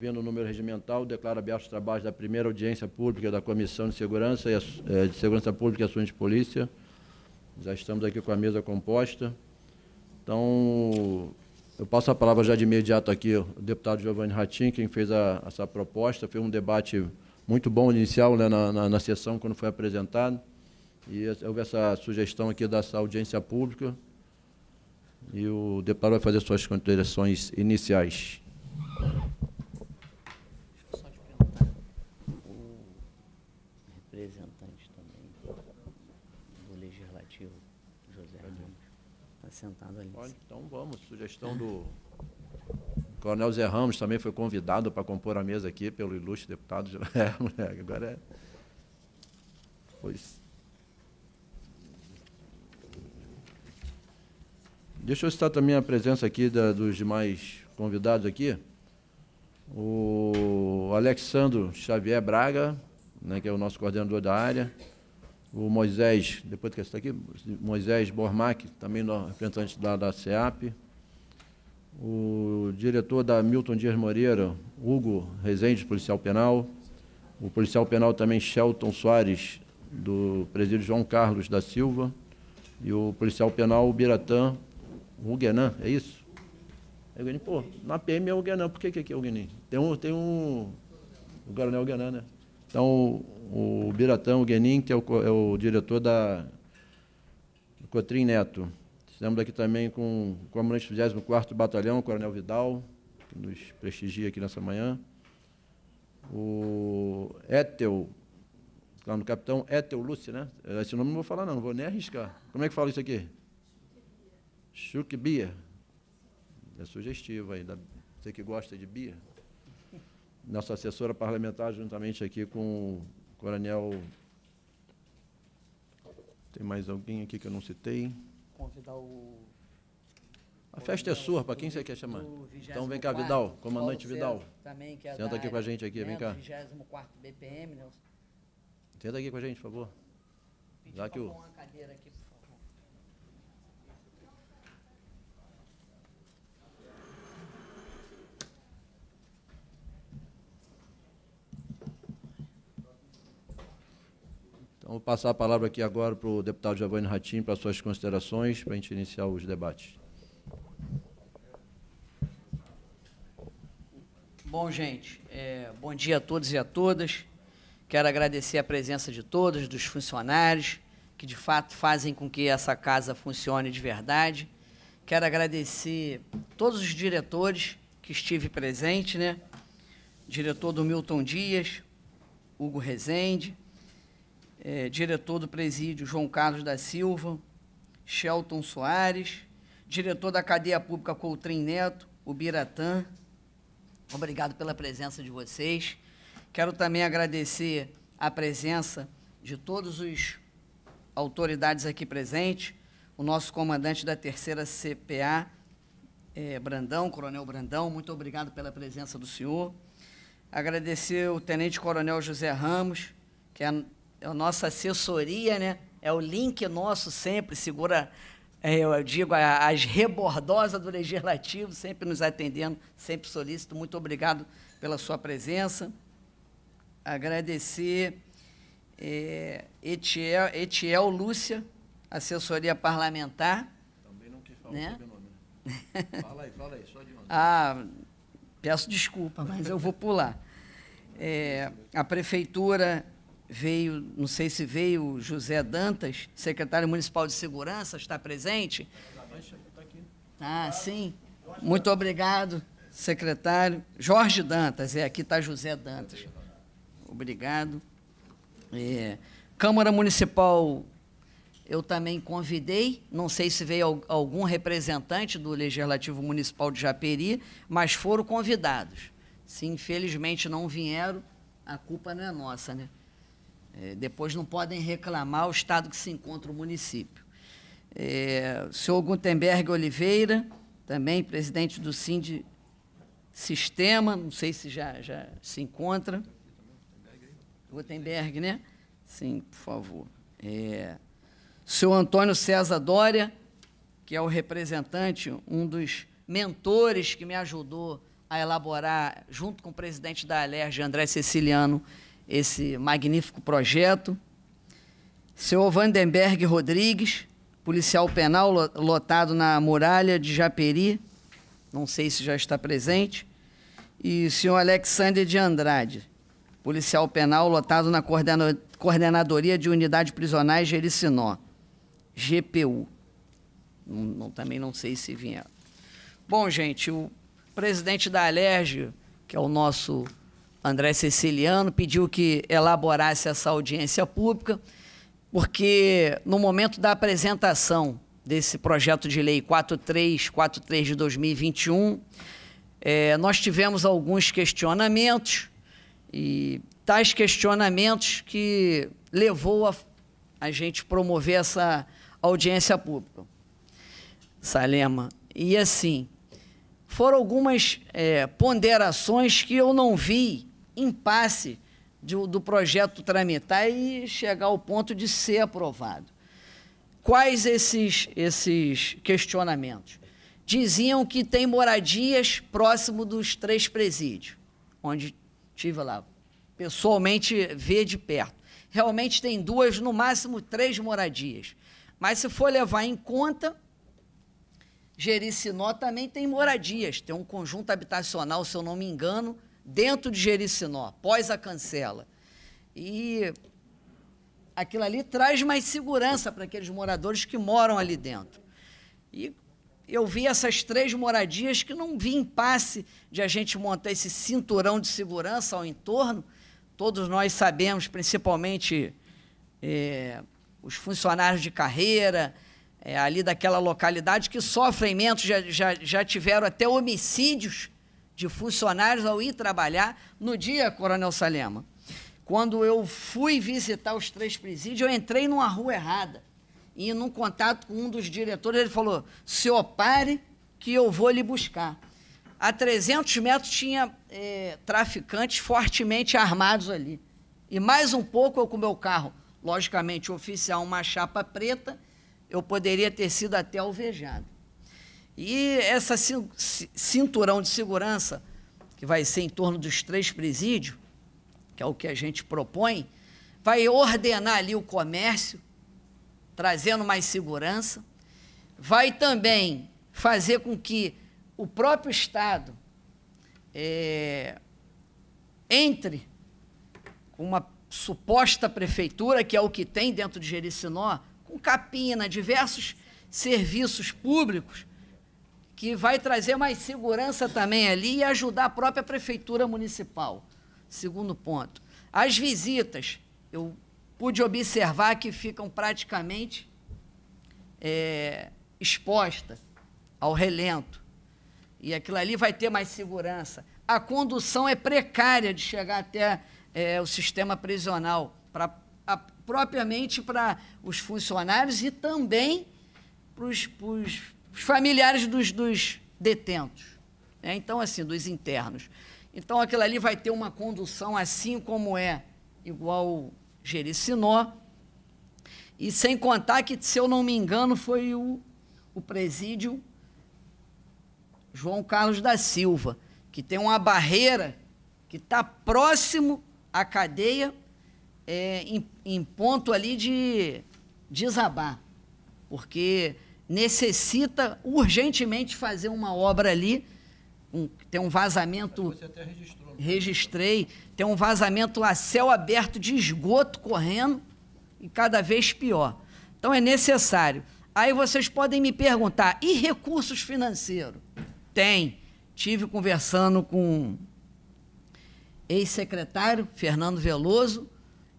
Vendo o número regimental, declaro abertos os trabalhos da primeira audiência pública da Comissão de Segurança, e, eh, de Segurança Pública e assuntos de Polícia. Já estamos aqui com a mesa composta. Então, eu passo a palavra já de imediato aqui ao deputado Giovanni Ratin, quem fez a, essa proposta. Foi um debate muito bom inicial né, na, na, na sessão, quando foi apresentado. E houve essa sugestão aqui dessa audiência pública. E o deputado vai fazer suas considerações iniciais. Ramos, sugestão do Coronel Zé Ramos também foi convidado para compor a mesa aqui pelo ilustre deputado. É, agora é. Pois. Deixa eu citar também a presença aqui da, dos demais convidados aqui. O Alexandro Xavier Braga, né, que é o nosso coordenador da área o Moisés, depois que está aqui, Moisés Bormac, também representante da, da CEAP, o diretor da Milton Dias Moreira, Hugo Rezende, policial penal, o policial penal também Shelton Soares, do presídio João Carlos da Silva, e o policial penal Biratã Guenan, é isso? É Eu pô, na PM é o Guenan, por que, que aqui é Huguenin? Tem um, tem um, o Coronel Guenan, né? Então, o Biratão Guenin, que é o, é o diretor da Cotrim Neto. Estamos aqui também com o comandante do 24º Batalhão, o Coronel Vidal, que nos prestigia aqui nessa manhã. O Etel, lá no capitão Etel Lúcio, né? Esse nome não vou falar não, não vou nem arriscar. Como é que fala isso aqui? Chuque Bia. É sugestivo ainda, você que gosta de Bia. Nossa assessora parlamentar, juntamente aqui com Coronel. Tem mais alguém aqui que eu não citei? Convidar o. A festa é sua, para quem você quer chamar? Então vem cá, Vidal, comandante Vidal. Também, que é Senta aqui com a gente aqui, vem né, cá. 24 BPM, Nelson. Senta aqui com a gente, por favor. Já que o... uma cadeira aqui Vamos passar a palavra aqui agora para o deputado Giovanni Ratinho para suas considerações, para a gente iniciar os debates. Bom, gente, é, bom dia a todos e a todas. Quero agradecer a presença de todos, dos funcionários, que de fato fazem com que essa casa funcione de verdade. Quero agradecer todos os diretores que estive presente, né? Diretor do Milton Dias, Hugo Rezende, é, diretor do presídio João Carlos da Silva, Shelton Soares, diretor da cadeia pública Coutrin Neto, o Biratã. Obrigado pela presença de vocês. Quero também agradecer a presença de todos os autoridades aqui presentes, o nosso comandante da terceira CPA, é, Brandão, Coronel Brandão, muito obrigado pela presença do senhor. Agradecer o Tenente Coronel José Ramos, que é é a nossa assessoria, né? É o link nosso sempre, segura, é, eu digo, as rebordosas do Legislativo, sempre nos atendendo, sempre solícito. Muito obrigado pela sua presença. Agradecer é, Etiel, Etiel Lúcia, assessoria parlamentar. Também não quis falar né? o sobrenome, né? Fala aí, fala aí, só de onde. Ah, peço desculpa, mas eu vou pular. É, a prefeitura veio, não sei se veio José Dantas, secretário municipal de segurança, está presente? Ah, sim. Muito obrigado, secretário. Jorge Dantas, é, aqui está José Dantas. Obrigado. É, Câmara Municipal, eu também convidei, não sei se veio algum representante do Legislativo Municipal de Japeri, mas foram convidados. Se infelizmente não vieram, a culpa não é nossa, né? É, depois não podem reclamar o estado que se encontra o município. É, o senhor Gutenberg Oliveira, também presidente do SIND Sistema, não sei se já, já se encontra. Gutenberg, né? Sim, por favor. É, o senhor Antônio César Dória, que é o representante, um dos mentores que me ajudou a elaborar, junto com o presidente da Alerj, André Ceciliano, esse magnífico projeto. Seu Vandenberg Rodrigues, policial penal lotado na muralha de Japeri, não sei se já está presente. E o senhor Alexander de Andrade, policial penal lotado na coordena Coordenadoria de Unidade Prisionais Jericinó, GPU. Não, não, também não sei se vinha. Bom, gente, o presidente da Alerj, que é o nosso André Ceciliano, pediu que elaborasse essa audiência pública, porque no momento da apresentação desse projeto de lei 4343 de 2021, é, nós tivemos alguns questionamentos e tais questionamentos que levou a, a gente promover essa audiência pública. Salema. E assim, foram algumas é, ponderações que eu não vi impasse de, do projeto tramitar e chegar ao ponto de ser aprovado. Quais esses, esses questionamentos? Diziam que tem moradias próximo dos três presídios, onde tive lá pessoalmente ver de perto. Realmente tem duas, no máximo três moradias. Mas se for levar em conta, Jericinó também tem moradias, tem um conjunto habitacional, se eu não me engano, dentro de Jericinó, após a cancela. E aquilo ali traz mais segurança para aqueles moradores que moram ali dentro. E eu vi essas três moradias que não vi impasse de a gente montar esse cinturão de segurança ao entorno. Todos nós sabemos, principalmente é, os funcionários de carreira é, ali daquela localidade, que sofrem menos, já, já, já tiveram até homicídios de funcionários ao ir trabalhar no dia, Coronel Salema. Quando eu fui visitar os três presídios, eu entrei numa rua errada. E num contato com um dos diretores, ele falou: senhor, pare que eu vou lhe buscar. A 300 metros tinha é, traficantes fortemente armados ali. E mais um pouco eu com meu carro, logicamente oficial, uma chapa preta, eu poderia ter sido até alvejado. E essa cinturão de segurança, que vai ser em torno dos três presídios, que é o que a gente propõe, vai ordenar ali o comércio, trazendo mais segurança, vai também fazer com que o próprio Estado é, entre com uma suposta prefeitura, que é o que tem dentro de Jericinó, com capina, né, diversos serviços públicos, que vai trazer mais segurança também ali e ajudar a própria prefeitura municipal. Segundo ponto. As visitas, eu pude observar que ficam praticamente é, ao relento. E aquilo ali vai ter mais segurança. A condução é precária de chegar até é, o sistema prisional, pra, a, propriamente para os funcionários e também para os os familiares dos, dos detentos, né? então, assim, dos internos. Então, aquilo ali vai ter uma condução assim como é, igual Jericinó. E sem contar que, se eu não me engano, foi o, o presídio João Carlos da Silva, que tem uma barreira que está próximo à cadeia, é, em, em ponto ali de desabar. Porque necessita urgentemente fazer uma obra ali. Um, tem um vazamento. Você até registrou. Né? Registrei. Tem um vazamento a céu aberto de esgoto correndo e cada vez pior. Então é necessário. Aí vocês podem me perguntar: e recursos financeiros? Tem. Tive conversando com ex-secretário Fernando Veloso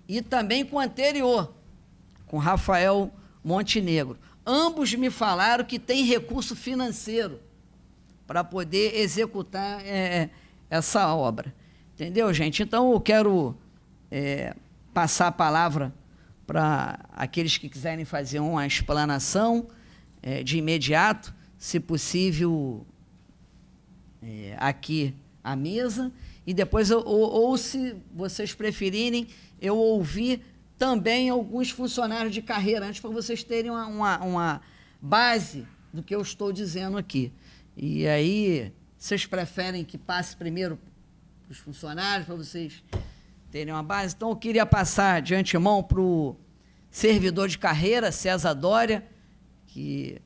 e também com o anterior, com Rafael Montenegro. Ambos me falaram que tem recurso financeiro para poder executar é, essa obra. Entendeu, gente? Então eu quero é, passar a palavra para aqueles que quiserem fazer uma explanação é, de imediato, se possível, é, aqui à mesa. E depois, eu, ou, ou se vocês preferirem, eu ouvir também alguns funcionários de carreira, antes para vocês terem uma, uma, uma base do que eu estou dizendo aqui. E aí, vocês preferem que passe primeiro para os funcionários, para vocês terem uma base? Então, eu queria passar de antemão para o servidor de carreira, César Dória, que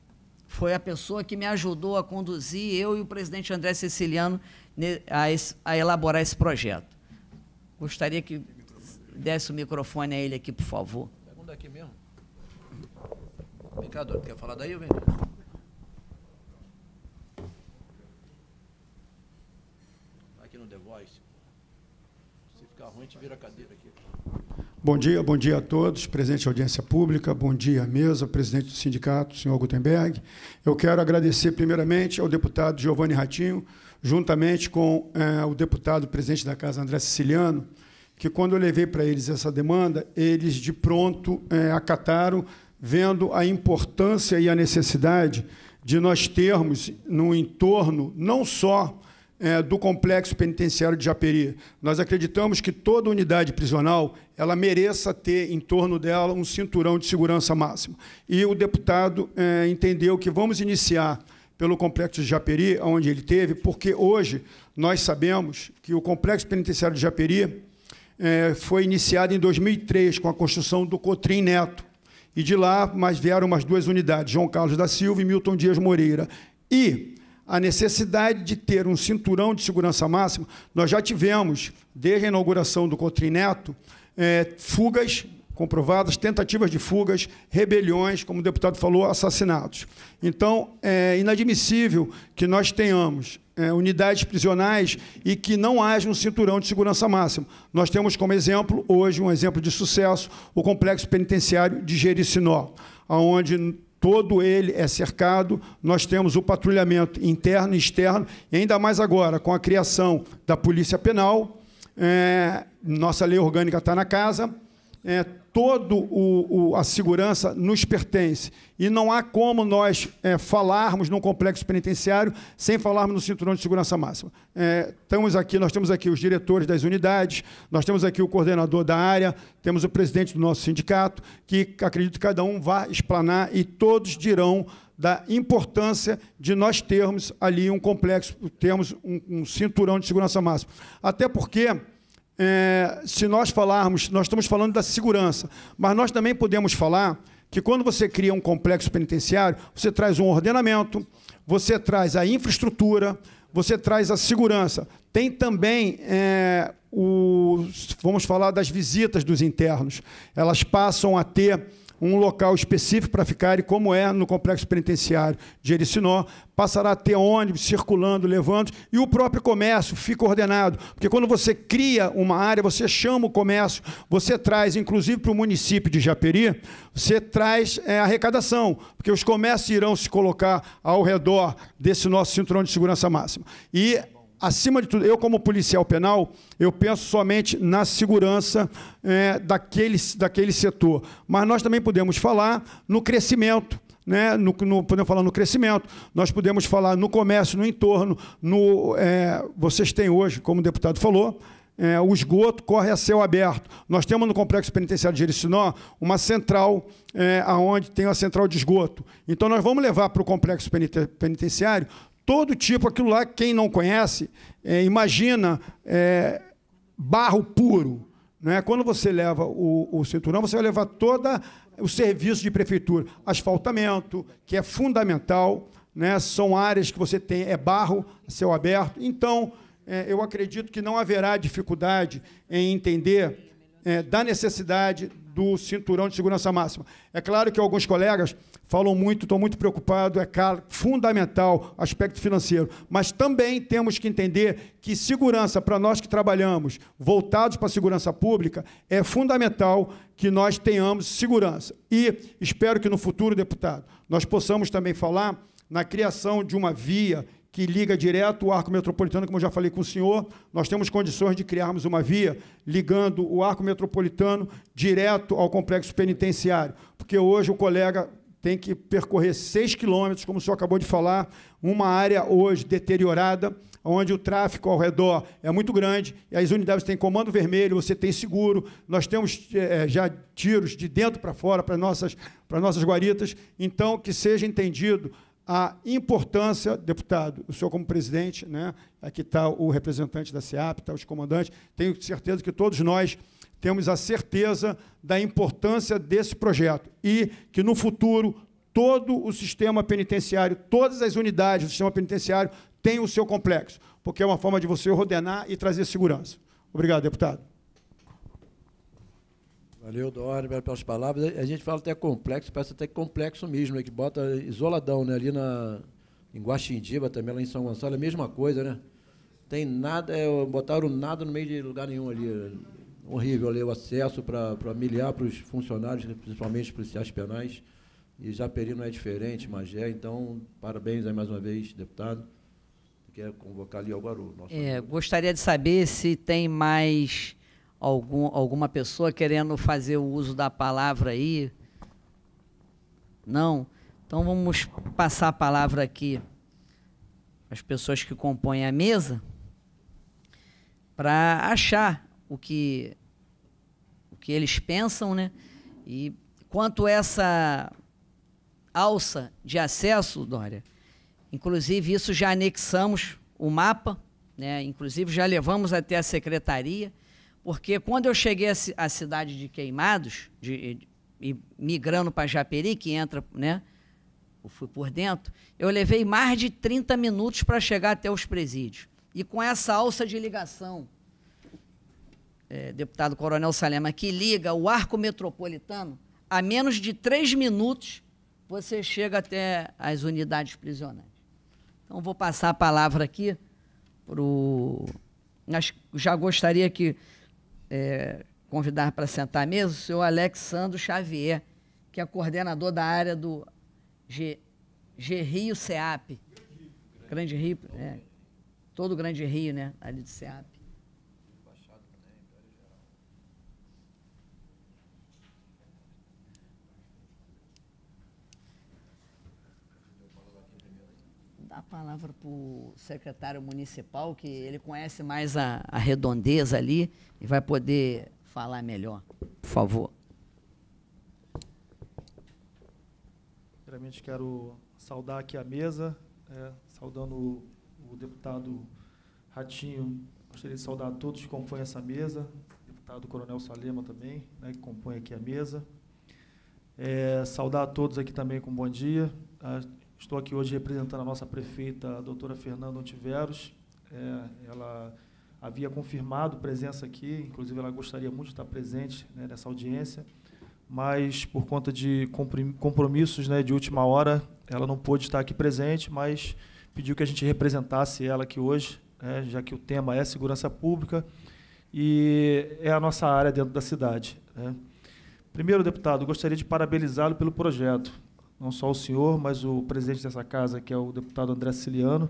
foi a pessoa que me ajudou a conduzir, eu e o presidente André Ceciliano a, elaborar esse projeto. Gostaria que Desce o microfone a ele aqui, por favor. Pega um daqui mesmo. Vem cá, Dora, quer falar daí ou vem? Aqui no The Voice. Se ficar ruim, gente vira a cadeira aqui. Bom dia, bom dia a todos, presidente da audiência pública, bom dia à mesa, presidente do sindicato, senhor Gutenberg. Eu quero agradecer primeiramente ao deputado Giovanni Ratinho, juntamente com eh, o deputado presidente da casa André Siciliano, que quando eu levei para eles essa demanda, eles de pronto é, acataram, vendo a importância e a necessidade de nós termos no entorno não só é, do complexo penitenciário de Japeri. Nós acreditamos que toda unidade prisional ela mereça ter em torno dela um cinturão de segurança máxima. E o deputado é, entendeu que vamos iniciar pelo complexo de Japeri, onde ele teve, porque hoje nós sabemos que o complexo penitenciário de Japeri é, foi iniciada em 2003 com a construção do Cotrim Neto. E de lá mais vieram umas duas unidades, João Carlos da Silva e Milton Dias Moreira. E a necessidade de ter um cinturão de segurança máxima, nós já tivemos, desde a inauguração do Cotrim Neto, é, fugas comprovadas, tentativas de fugas, rebeliões, como o deputado falou, assassinatos. Então, é inadmissível que nós tenhamos é, unidades prisionais e que não haja um cinturão de segurança máxima. Nós temos como exemplo, hoje, um exemplo de sucesso, o complexo penitenciário de Jericinó, onde todo ele é cercado, nós temos o patrulhamento interno e externo, e ainda mais agora, com a criação da Polícia Penal, é, nossa lei orgânica está na casa, é, todo o, o, a segurança nos pertence. E não há como nós é, falarmos num complexo penitenciário sem falarmos no cinturão de segurança máxima. É, estamos aqui, nós temos aqui os diretores das unidades, nós temos aqui o coordenador da área, temos o presidente do nosso sindicato, que acredito que cada um vá explanar e todos dirão da importância de nós termos ali um complexo, termos um, um cinturão de segurança máxima. Até porque é, se nós falarmos, nós estamos falando da segurança, mas nós também podemos falar que quando você cria um complexo penitenciário, você traz um ordenamento, você traz a infraestrutura, você traz a segurança. Tem também é, o, vamos falar das visitas dos internos. Elas passam a ter um local específico para ficar, e como é no complexo penitenciário de Ericinó, passará a ter ônibus circulando, levando, e o próprio comércio fica ordenado. Porque quando você cria uma área, você chama o comércio, você traz, inclusive para o município de Japeri, você traz é, arrecadação, porque os comércios irão se colocar ao redor desse nosso cinturão de segurança máxima. E acima de tudo, eu como policial penal, eu penso somente na segurança é, daquele, daquele setor. Mas nós também podemos falar no crescimento né, no, no, podemos falar no crescimento, nós podemos falar no comércio, no entorno, no, é, vocês têm hoje, como o deputado falou, é, o esgoto corre a céu aberto. Nós temos no Complexo Penitenciário de Jericinó uma central é, aonde tem a central de esgoto. Então nós vamos levar para o Complexo Penitenciário todo tipo. Aquilo lá, quem não conhece, é, imagina é, barro puro. Né? Quando você leva o, o cinturão, você vai levar todo o serviço de prefeitura. Asfaltamento, que é fundamental, né? são áreas que você tem, é barro, céu aberto. Então, é, eu acredito que não haverá dificuldade em entender é, da necessidade do cinturão de segurança máxima. É claro que alguns colegas falam muito, estou muito preocupado, é caro, fundamental aspecto financeiro, mas também temos que entender que segurança, para nós que trabalhamos voltados para a segurança pública, é fundamental que nós tenhamos segurança. E espero que no futuro, deputado, nós possamos também falar na criação de uma via que liga direto o arco metropolitano, como eu já falei com o senhor. Nós temos condições de criarmos uma via ligando o arco metropolitano direto ao complexo penitenciário, porque hoje o colega tem que percorrer seis quilômetros, como o senhor acabou de falar, uma área hoje deteriorada, onde o tráfego ao redor é muito grande, e as unidades têm comando vermelho, você tem seguro, nós temos é, já tiros de dentro para fora para nossas, para nossas guaritas, então que seja entendido a importância, deputado, o senhor como presidente, né, aqui está o representante da SEAP, está os comandantes, tenho certeza que todos nós temos a certeza da importância desse projeto e que no futuro todo o sistema penitenciário, todas as unidades do sistema penitenciário têm o seu complexo, porque é uma forma de você ordenar e trazer segurança. Obrigado, deputado. Valeu, Dori, pelas palavras. A gente fala até complexo, parece até complexo mesmo, né? que bota isoladão, né? Ali na, em Guaxindiba, também lá em São Gonçalo, é a mesma coisa, né? Tem nada, é, botaram nada no meio de lugar nenhum ali. Horrível ali o acesso para milhar para os funcionários, principalmente os policiais penais. E Japeri não é diferente, Magé. Então, parabéns aí mais uma vez, deputado. Quer convocar ali o Guaru. É, gostaria de saber se tem mais algum, alguma pessoa querendo fazer o uso da palavra aí? Não? Então vamos passar a palavra aqui às pessoas que compõem a mesa para achar o que, o que eles pensam, né? E quanto essa alça de acesso, Dória, inclusive isso já anexamos o mapa, né? inclusive já levamos até a secretaria porque quando eu cheguei à cidade de Queimados, de, de migrando para Japeri, que entra, né? Eu fui por dentro, eu levei mais de 30 minutos para chegar até os presídios. E com essa alça de ligação, é, deputado Coronel Salema, que liga o arco metropolitano, a menos de três minutos você chega até as unidades prisionais. Então, vou passar a palavra aqui para o. Já gostaria que é, convidar para sentar mesmo o senhor Alexandre Xavier, que é coordenador da área do G, G Rio SEAP. Grande Rio, é, todo o Grande Rio, né? Ali do SEAP. palavra para o secretário municipal, que ele conhece mais a, a redondeza ali e vai poder falar melhor. Por favor. Primeiramente, quero saudar aqui a mesa, é, saudando o, o, deputado Ratinho. Gostaria de saudar a todos que compõem essa mesa, o deputado Coronel Salema também, né, que compõe aqui a mesa. É, saudar a todos aqui também com um bom dia, a ah, Estou aqui hoje representando a nossa prefeita, a doutora Fernanda Ontiveros. É, ela havia confirmado presença aqui, inclusive ela gostaria muito de estar presente né, nessa audiência, mas por conta de compromissos né, de última hora, ela não pôde estar aqui presente, mas pediu que a gente representasse ela aqui hoje, né, já que o tema é segurança pública e é a nossa área dentro da cidade. Né. Primeiro, deputado, gostaria de parabenizá-lo pelo projeto não só o senhor, mas o presidente dessa casa, que é o deputado André Ciliano,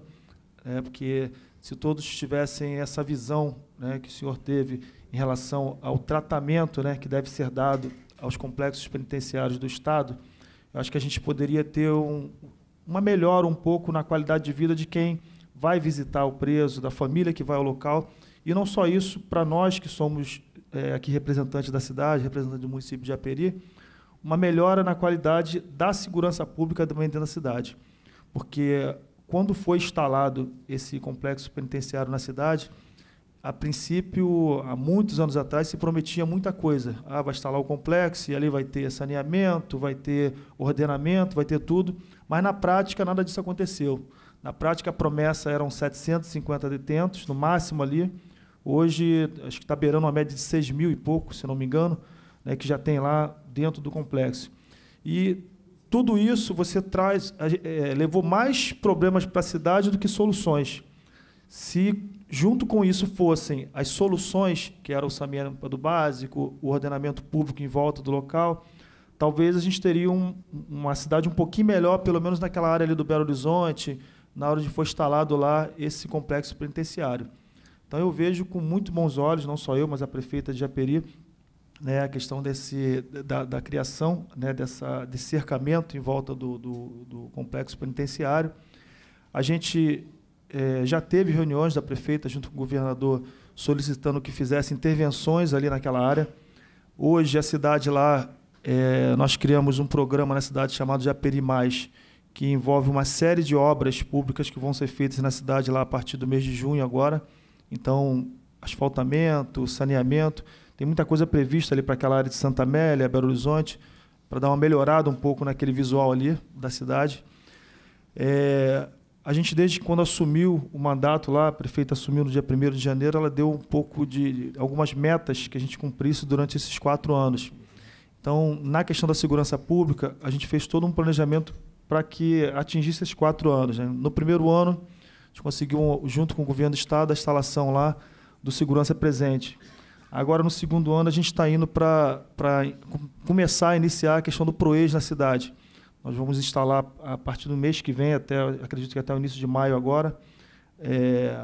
né, porque se todos tivessem essa visão né, que o senhor teve em relação ao tratamento né, que deve ser dado aos complexos penitenciários do Estado, eu acho que a gente poderia ter um, uma melhora um pouco na qualidade de vida de quem vai visitar o preso, da família que vai ao local. E não só isso, para nós que somos é, aqui representantes da cidade, representantes do município de Aperi, uma melhora na qualidade da segurança pública também dentro da cidade. Porque quando foi instalado esse complexo penitenciário na cidade, a princípio, há muitos anos atrás, se prometia muita coisa. Ah, vai instalar o complexo, e ali vai ter saneamento, vai ter ordenamento, vai ter tudo. Mas na prática, nada disso aconteceu. Na prática, a promessa eram 750 detentos, no máximo ali. Hoje, acho que está beirando uma média de 6 mil e pouco, se não me engano, né, que já tem lá dentro do complexo. E tudo isso você traz, é, levou mais problemas para a cidade do que soluções. Se junto com isso fossem as soluções, que era o saneamento do básico, o ordenamento público em volta do local, talvez a gente teria um, uma cidade um pouquinho melhor, pelo menos naquela área ali do Belo Horizonte, na hora de foi instalado lá esse complexo penitenciário. Então eu vejo com muito bons olhos, não só eu, mas a prefeita de Japeri, né, a questão desse, da, da criação né, dessa, desse cercamento em volta do, do, do complexo penitenciário. A gente eh, já teve reuniões da prefeita junto com o governador solicitando que fizesse intervenções ali naquela área. Hoje, a cidade lá, eh, nós criamos um programa na cidade chamado Japeri Mais, que envolve uma série de obras públicas que vão ser feitas na cidade lá a partir do mês de junho agora. Então, asfaltamento, saneamento tem muita coisa prevista ali para aquela área de Santa Amélia, Belo Horizonte, para dar uma melhorada um pouco naquele visual ali da cidade. É, a gente, desde quando assumiu o mandato lá, a prefeita assumiu no dia 1 de janeiro, ela deu um pouco de algumas metas que a gente cumprisse durante esses quatro anos. Então, na questão da segurança pública, a gente fez todo um planejamento para que atingisse esses quatro anos. Né? No primeiro ano, a gente conseguiu, junto com o governo do Estado, a instalação lá do Segurança Presente, Agora, no segundo ano, a gente está indo para começar a iniciar a questão do PROEJ na cidade. Nós vamos instalar, a partir do mês que vem, até acredito que até o início de maio agora, é,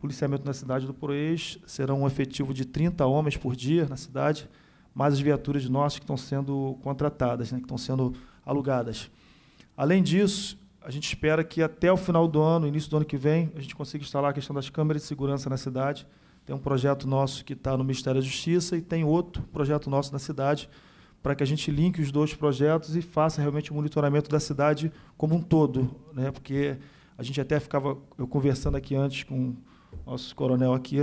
policiamento na cidade do PROEJ. Será um efetivo de 30 homens por dia na cidade, mais as viaturas nossas que estão sendo contratadas, né, que estão sendo alugadas. Além disso, a gente espera que até o final do ano, início do ano que vem, a gente consiga instalar a questão das câmeras de segurança na cidade, tem um projeto nosso que está no Ministério da Justiça e tem outro projeto nosso na cidade para que a gente linke os dois projetos e faça realmente o monitoramento da cidade como um todo, né? Porque a gente até ficava eu conversando aqui antes com o nosso coronel aqui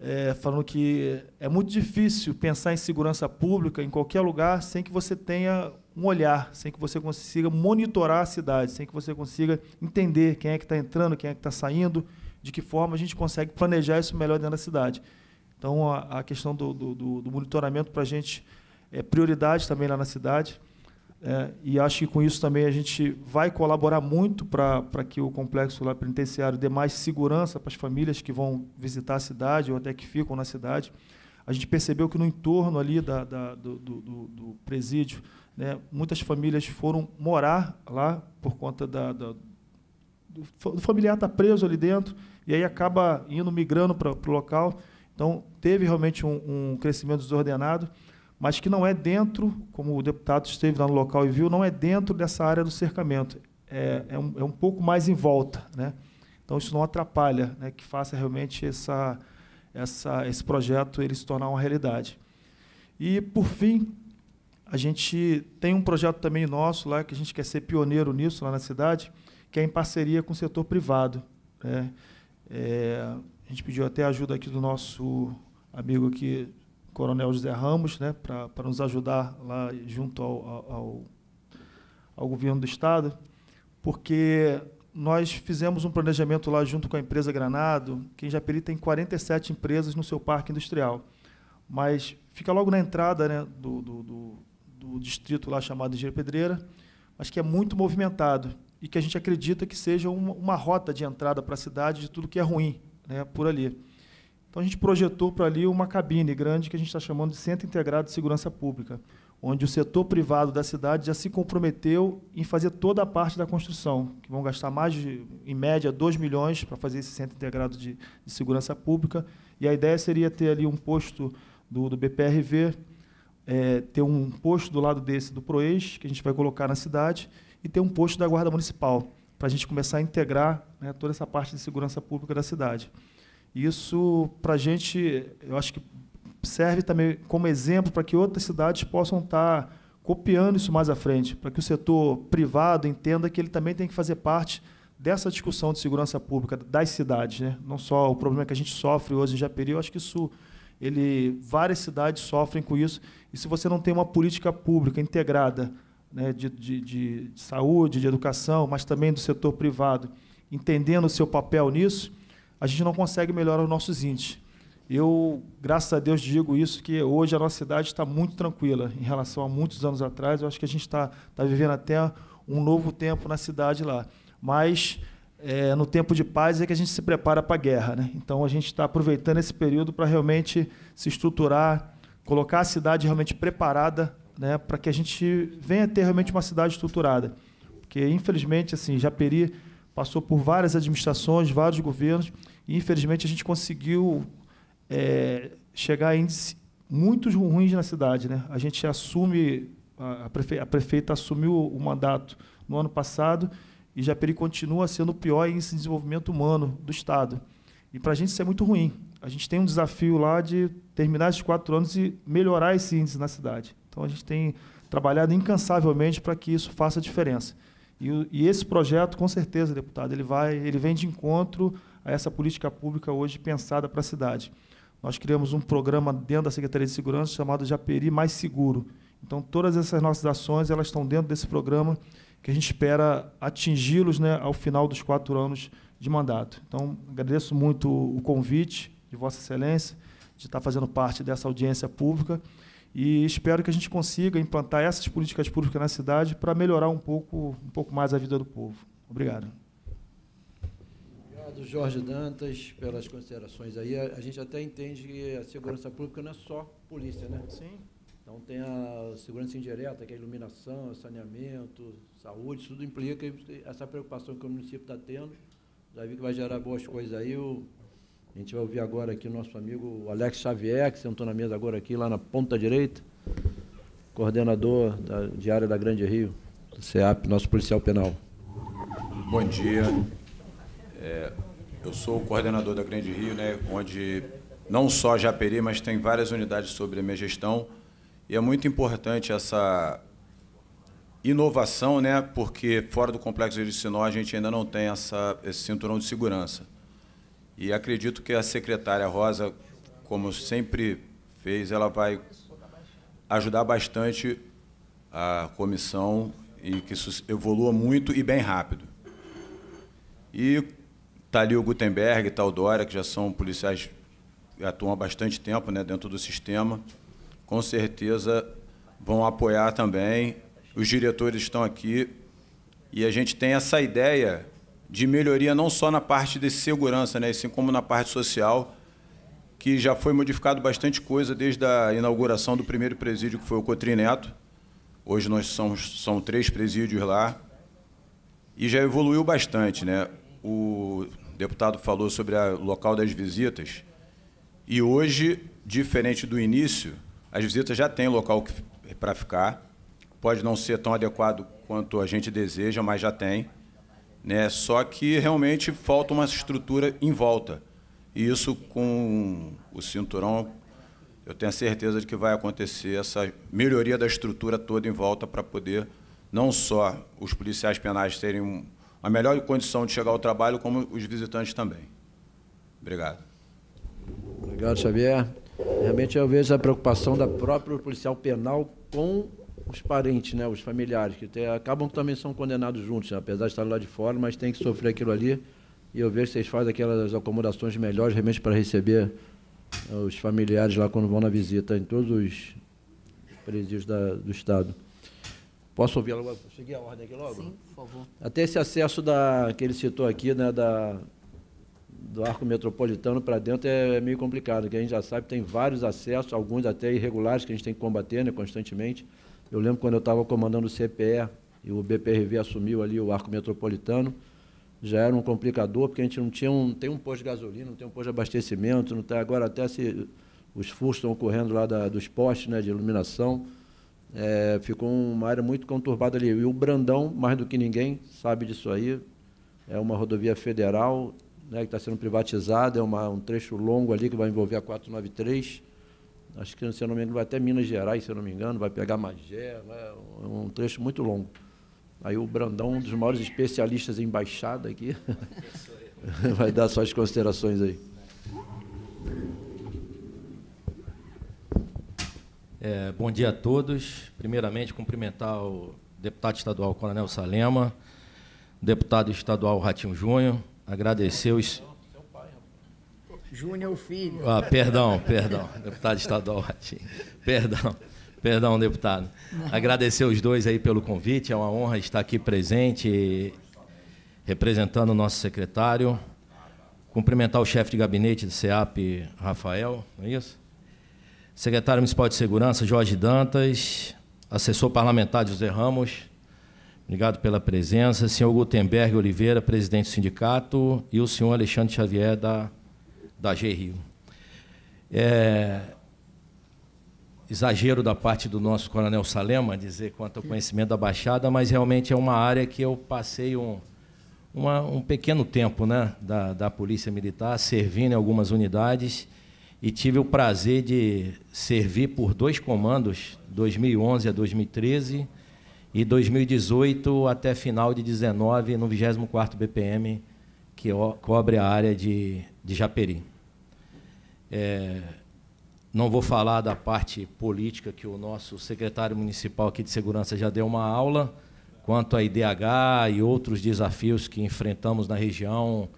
é, falando que é muito difícil pensar em segurança pública em qualquer lugar sem que você tenha um olhar, sem que você consiga monitorar a cidade, sem que você consiga entender quem é que está entrando, quem é que está saindo, de que forma a gente consegue planejar isso melhor dentro da cidade. Então, a, a questão do, do, do monitoramento para a gente é prioridade também lá na cidade. É, e acho que com isso também a gente vai colaborar muito para que o complexo lá penitenciário dê mais segurança para as famílias que vão visitar a cidade ou até que ficam na cidade. A gente percebeu que no entorno ali da, da do, do, do, presídio, né, muitas famílias foram morar lá por conta da, da do, familiar estar tá preso ali dentro e aí acaba indo migrando para o local. Então, teve realmente um, um, crescimento desordenado, mas que não é dentro, como o deputado esteve lá no local e viu, não é dentro dessa área do cercamento. É, é, um, é um pouco mais em volta. Né? Então, isso não atrapalha né, que faça realmente essa, essa, esse projeto ele se tornar uma realidade. E, por fim, a gente tem um projeto também nosso lá, que a gente quer ser pioneiro nisso lá na cidade, que é em parceria com o setor privado. Né? É, a gente pediu até a ajuda aqui do nosso amigo aqui, Coronel José Ramos, né, para nos ajudar lá junto ao, ao, ao governo do Estado, porque nós fizemos um planejamento lá junto com a empresa Granado, que em Japeri tem 47 empresas no seu parque industrial. Mas fica logo na entrada né, do, do, do, do distrito lá chamado Engenheiro Pedreira, mas que é muito movimentado e que a gente acredita que seja uma, uma rota de entrada para a cidade de tudo que é ruim né, por ali. Então a gente projetou para ali uma cabine grande que a gente está chamando de Centro Integrado de Segurança Pública, onde o setor privado da cidade já se comprometeu em fazer toda a parte da construção, que vão gastar mais de, em média, 2 milhões para fazer esse Centro Integrado de, de, Segurança Pública. E a ideia seria ter ali um posto do, do BPRV, é, eh, ter um posto do lado desse do PROEX, que a gente vai colocar na cidade, e ter um posto da Guarda Municipal, para a gente começar a integrar né, toda essa parte de segurança pública da cidade. Isso, para a gente, eu acho que serve também como exemplo para que outras cidades possam estar tá copiando isso mais à frente, para que o setor privado entenda que ele também tem que fazer parte dessa discussão de segurança pública das cidades, né? não só o problema que a gente sofre hoje em Japeri, eu acho que isso, ele, várias cidades sofrem com isso, e se você não tem uma política pública integrada né, de, de, de, saúde, de educação, mas também do setor privado, entendendo o seu papel nisso, a gente não consegue melhorar os nossos índices. Eu, graças a Deus, digo isso, que hoje a nossa cidade está muito tranquila em relação a muitos anos atrás. Eu acho que a gente está tá vivendo até um novo tempo na cidade lá. Mas é, no tempo de paz é que a gente se prepara para a guerra. Né? Então a gente está aproveitando esse período para realmente se estruturar, colocar a cidade realmente preparada né, para que a gente venha ter realmente uma cidade estruturada. Porque, infelizmente, assim, Japeri passou por várias administrações, vários governos, e, infelizmente, a gente conseguiu é, chegar a índices muito ruins na cidade. Né? A gente assume, a, prefe a prefeita assumiu o mandato no ano passado, e Japeri continua sendo o pior índice de desenvolvimento humano do Estado. E para a gente isso é muito ruim. A gente tem um desafio lá de terminar esses quatro anos e melhorar esse índice na cidade. Então a gente tem trabalhado incansavelmente para que isso faça diferença. E, e, esse projeto, com certeza, deputado, ele vai, ele vem de encontro a essa política pública hoje pensada para a cidade. Nós criamos um programa dentro da Secretaria de Segurança chamado Japeri Mais Seguro. Então todas essas nossas ações elas estão dentro desse programa que a gente espera atingi-los né, ao final dos quatro anos de mandato. Então agradeço muito o convite de Vossa Excelência de estar fazendo parte dessa audiência pública e espero que a gente consiga implantar essas políticas públicas na cidade para melhorar um pouco, um pouco mais a vida do povo. Obrigado. Obrigado, Jorge Dantas, pelas considerações aí. A, a gente até entende que a segurança pública não é só polícia, né? Sim. Então tem a segurança indireta, que é iluminação, saneamento, saúde, isso tudo implica essa preocupação que o município está tendo. Já vi que vai gerar boas coisas aí. O a gente vai ouvir agora aqui o nosso amigo Alex Xavier, que sentou na mesa agora aqui, lá na ponta direita, coordenador da Diária da Grande Rio, do CEAP, nosso policial penal. Bom dia. É, eu sou o coordenador da Grande Rio, né, onde não só Japeri, mas tem várias unidades sobre a minha gestão. E é muito importante essa inovação, né, porque fora do complexo de Sinó a gente ainda não tem essa, esse cinturão de segurança. E acredito que a secretária Rosa, como sempre fez, ela vai ajudar bastante a comissão e que isso evolua muito e bem rápido. E está ali o Gutenberg, está o Dória, que já são policiais que atuam há bastante tempo né, dentro do sistema. Com certeza vão apoiar também. Os diretores estão aqui. E a gente tem essa ideia de melhoria não só na parte de segurança, né, assim como na parte social, que já foi modificado bastante coisa desde a inauguração do primeiro presídio, que foi o Cotrim Neto. Hoje nós somos, são três presídios lá. E já evoluiu bastante. Né? O deputado falou sobre o local das visitas. E hoje, diferente do início, as visitas já têm local para ficar. Pode não ser tão adequado quanto a gente deseja, mas já tem. Né? Só que realmente falta uma estrutura em volta. E isso com o cinturão, eu tenho a certeza de que vai acontecer essa melhoria da estrutura toda em volta para poder não só os policiais penais terem a melhor condição de chegar ao trabalho, como os visitantes também. Obrigado. Obrigado, Xavier. Realmente eu vejo a preocupação da própria policial penal com os parentes, né, os familiares, que te, acabam também são condenados juntos, né, apesar de estar lá de fora, mas tem que sofrer aquilo ali. E eu vejo que vocês fazem aquelas acomodações melhores realmente para receber eh, os familiares lá quando vão na visita em todos os presídios da, do Estado. Posso ouvir logo? Cheguei a ordem aqui logo? Sim, por favor. Até esse acesso da, que ele citou aqui, né, da, do arco metropolitano para dentro é meio complicado, que a gente já sabe que tem vários acessos, alguns até irregulares que a gente tem que combater né, constantemente. Eu lembro quando eu estava comandando o CPE e o BPRV assumiu ali o arco metropolitano, já era um complicador, porque a gente não tinha um, tem um posto de gasolina, não tem um posto de abastecimento, não tem, agora até se os furos estão ocorrendo lá da, dos postes né, de iluminação. É, ficou uma área muito conturbada ali. E o Brandão, mais do que ninguém, sabe disso aí. É uma rodovia federal né, que está sendo privatizada, é uma, um trecho longo ali que vai envolver a 493 acho que, se eu não me engano, vai até Minas Gerais, se eu não me engano, vai pegar Magé, né? um trecho muito longo. Aí o Brandão, um dos maiores especialistas em baixada aqui, vai dar suas considerações aí. É, bom dia a todos. Primeiramente, cumprimentar o deputado estadual Coronel Salema, deputado estadual Ratinho Júnior, agradecer os Júnior Filho. Ah, perdão, perdão, deputado estadual Ratinho. Perdão, perdão, deputado. Agradecer os dois aí pelo convite, é uma honra estar aqui presente, representando o nosso secretário. Cumprimentar o chefe de gabinete do CEAP, Rafael, não é isso? Secretário Municipal de Segurança, Jorge Dantas, assessor parlamentar José Ramos, Obrigado pela presença. Senhor Gutenberg Oliveira, presidente do sindicato, e o senhor Alexandre Xavier, da da GRIO. É, exagero da parte do nosso coronel Salema dizer quanto ao conhecimento da Baixada, mas realmente é uma área que eu passei um, uma, um pequeno tempo né, da, da Polícia Militar, servindo em algumas unidades, e tive o prazer de servir por dois comandos, 2011 a 2013, e 2018 até final de 19 no 24º BPM que cobre a área de, de Japeri. É, não vou falar da parte política, que o nosso secretário municipal aqui de segurança já deu uma aula, quanto a IDH e outros desafios que enfrentamos na região,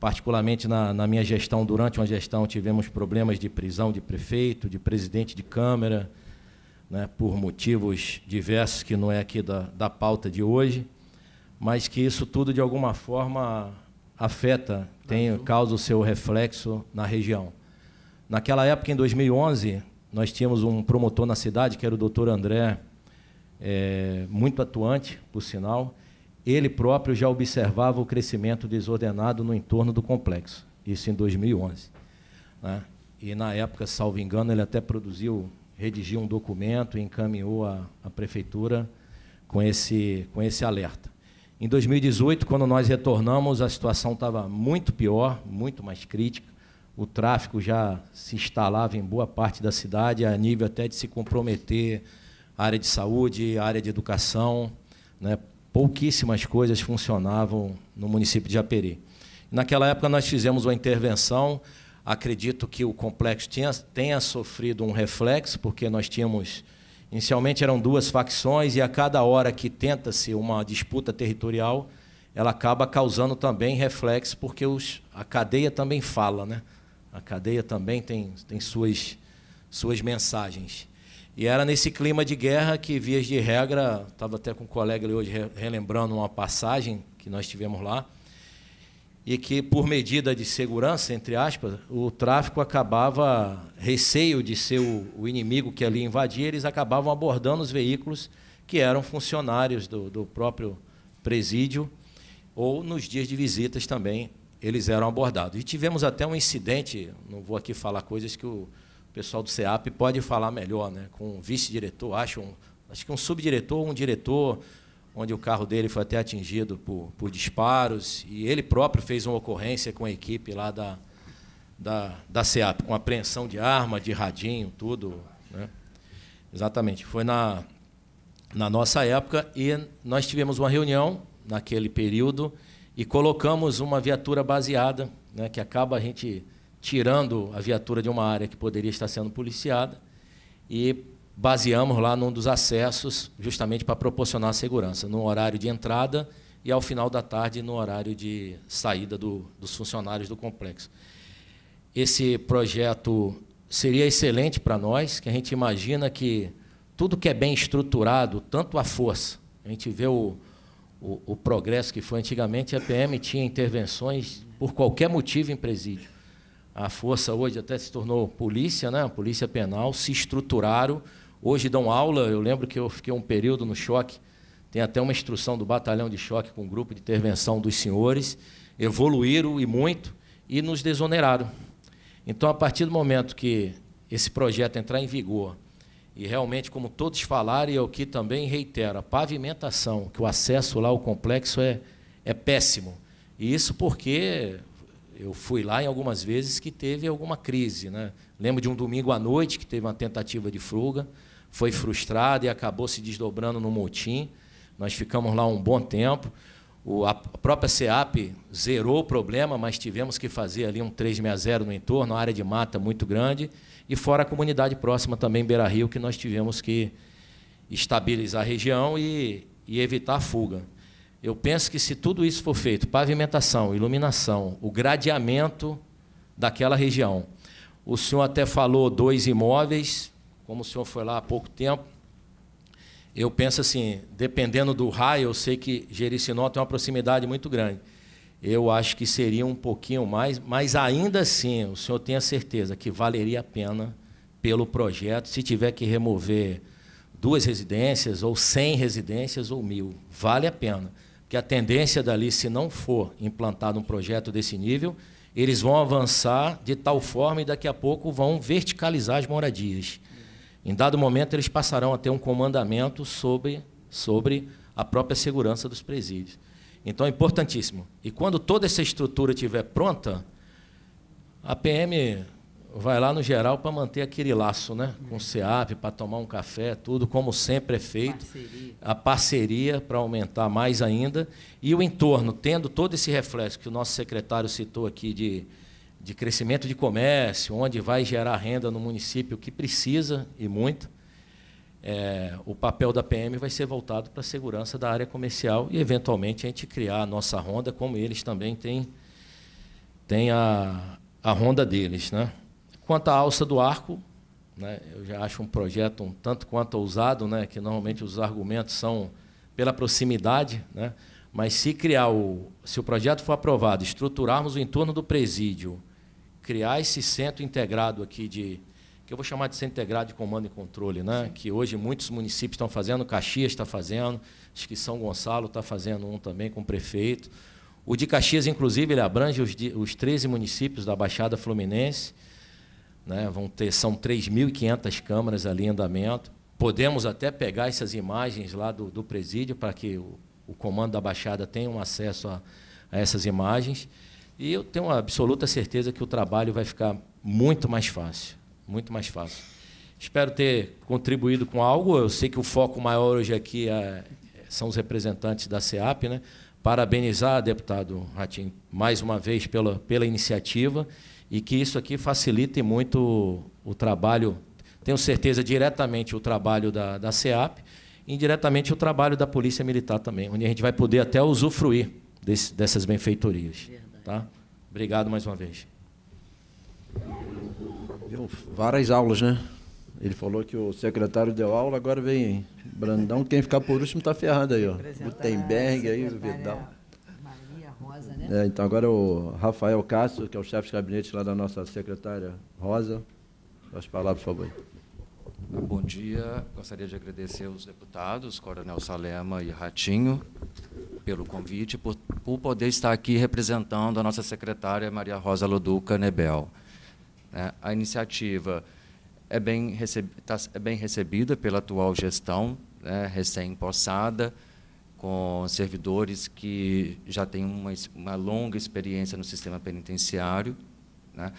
particularmente na, na, minha gestão, durante uma gestão, tivemos problemas de prisão de prefeito, de presidente de Câmara, né, por motivos diversos que não é aqui da, da pauta de hoje, mas que isso tudo, de alguma forma, afeta, tem, causa o seu reflexo na região. Naquela época, em 2011, nós tínhamos um promotor na cidade, que era o doutor André, é, muito atuante, por sinal. Ele próprio já observava o crescimento desordenado no entorno do complexo, isso em 2011. Né? E, na época, salvo engano, ele até produziu, redigiu um documento e encaminhou à prefeitura com esse, com esse alerta. Em 2018, quando nós retornamos, a situação estava muito pior, muito mais crítica. O tráfico já se instalava em boa parte da cidade, a nível até de se comprometer área de saúde, área de educação. Né? Pouquíssimas coisas funcionavam no município de Japeri. Naquela época, nós fizemos uma intervenção. Acredito que o complexo tinha, tenha sofrido um reflexo, porque nós tínhamos Inicialmente eram duas facções e a cada hora que tenta-se uma disputa territorial, ela acaba causando também reflexo, porque os, a cadeia também fala, né? A cadeia também tem, tem suas, suas mensagens. E era nesse clima de guerra que, vias de regra, estava até com um colega ali hoje relembrando uma passagem que nós tivemos lá, e que, por medida de segurança, entre aspas, o tráfico acabava, receio de ser o, o inimigo que ali invadia, eles acabavam abordando os veículos que eram funcionários do, do próprio presídio, ou nos dias de visitas também eles eram abordados. E tivemos até um incidente, não vou aqui falar coisas que o pessoal do CEAP pode falar melhor, né? com o vice-diretor, acho, um, acho que um subdiretor, um diretor onde o carro dele foi até atingido por, por disparos, e ele próprio fez uma ocorrência com a equipe lá da, da, da CEAP, com apreensão de arma, de radinho, tudo. Né? Exatamente. Foi na, na nossa época e nós tivemos uma reunião naquele período e colocamos uma viatura baseada, né, que acaba a gente tirando a viatura de uma área que poderia estar sendo policiada e baseamos lá num dos acessos, justamente para proporcionar segurança, no horário de entrada e ao final da tarde no horário de saída do, dos funcionários do complexo. Esse projeto seria excelente para nós, que a gente imagina que tudo que é bem estruturado, tanto a força, a gente vê o, o, o progresso que foi antigamente, a PM tinha intervenções por qualquer motivo em presídio. A força hoje até se tornou polícia, né? polícia penal, se estruturaram, Hoje dão aula, eu lembro que eu fiquei um período no choque, tem até uma instrução do batalhão de choque com o grupo de intervenção dos senhores, evoluíram e muito, e nos desoneraram. Então, a partir do momento que esse projeto entrar em vigor, e realmente, como todos falaram, e eu é que também reitero, a pavimentação, que o acesso lá ao complexo é, é péssimo. E isso porque eu fui lá em algumas vezes que teve alguma crise. Né? Lembro de um domingo à noite que teve uma tentativa de fuga foi frustrado e acabou se desdobrando no motim. Nós ficamos lá um bom tempo. O, a própria SEAP zerou o problema, mas tivemos que fazer ali um 360 no entorno, uma área de mata muito grande, e fora a comunidade próxima também, Beira Rio, que nós tivemos que estabilizar a região e, e evitar a fuga. Eu penso que se tudo isso for feito, pavimentação, iluminação, o gradeamento daquela região. O senhor até falou dois imóveis, como o senhor foi lá há pouco tempo, eu penso assim, dependendo do raio, eu sei que Jericinó tem uma proximidade muito grande. Eu acho que seria um pouquinho mais, mas ainda assim, o senhor tem a certeza que valeria a pena pelo projeto, se tiver que remover duas residências, ou cem residências, ou mil. Vale a pena. Porque a tendência dali, se não for implantado um projeto desse nível, eles vão avançar de tal forma e daqui a pouco vão verticalizar as moradias. Em dado momento, eles passarão a ter um comandamento sobre, sobre a própria segurança dos presídios. Então, é importantíssimo. E quando toda essa estrutura estiver pronta, a PM vai lá no geral para manter aquele laço, né? Com o SEAP, para tomar um café, tudo, como sempre é feito. Parceria. A parceria para aumentar mais ainda. E o entorno, tendo todo esse reflexo que o nosso secretário citou aqui de de crescimento de comércio, onde vai gerar renda no município que precisa e muito, é, o papel da PM vai ser voltado para a segurança da área comercial e, eventualmente, a gente criar a nossa ronda, como eles também têm, têm a, a ronda deles. Né? Quanto à alça do arco, né, eu já acho um projeto um tanto quanto ousado, né, que normalmente os argumentos são pela proximidade, né, mas se criar o, se o projeto for aprovado, estruturarmos o entorno do presídio, criar esse centro integrado aqui de que eu vou chamar de centro integrado de comando e controle, né? Sim. Que hoje muitos municípios estão fazendo, Caxias está fazendo, acho que São Gonçalo está fazendo um também com o prefeito. O de Caxias, inclusive, ele abrange os, os 13 municípios da Baixada Fluminense. Né? Vão ter, são 3.500 câmaras ali em andamento. Podemos até pegar essas imagens lá do, do presídio para que o, o comando da Baixada tenha um acesso a, a essas imagens. E eu tenho absoluta certeza que o trabalho vai ficar muito mais fácil, muito mais fácil. Espero ter contribuído com algo. Eu sei que o foco maior hoje aqui é, são os representantes da CEAP, né? Parabenizar, deputado Ratinho, mais uma vez pela, pela iniciativa e que isso aqui facilite muito o, o trabalho, tenho certeza, diretamente o trabalho da, da CEAP, indiretamente o trabalho da Polícia Militar também, onde a gente vai poder até usufruir desse, dessas benfeitorias. Tá? Obrigado mais uma vez. Deu várias aulas, né? Ele falou que o secretário deu aula, agora vem Brandão. Quem ficar por último está ferrado aí, ó. Gutenberg aí, o Vidal. Maria Rosa, né? É, então agora o Rafael Castro que é o chefe de gabinete lá da nossa secretária Rosa. As palavras, por favor. Bom dia. Gostaria de agradecer aos deputados, Coronel Salema e Ratinho, pelo convite, por, por poder estar aqui representando a nossa secretária Maria Rosa Loduca Nebel. É, a iniciativa é bem, receb, tá, é bem recebida pela atual gestão, né, recém-possada, com servidores que já têm uma, uma longa experiência no sistema penitenciário, né,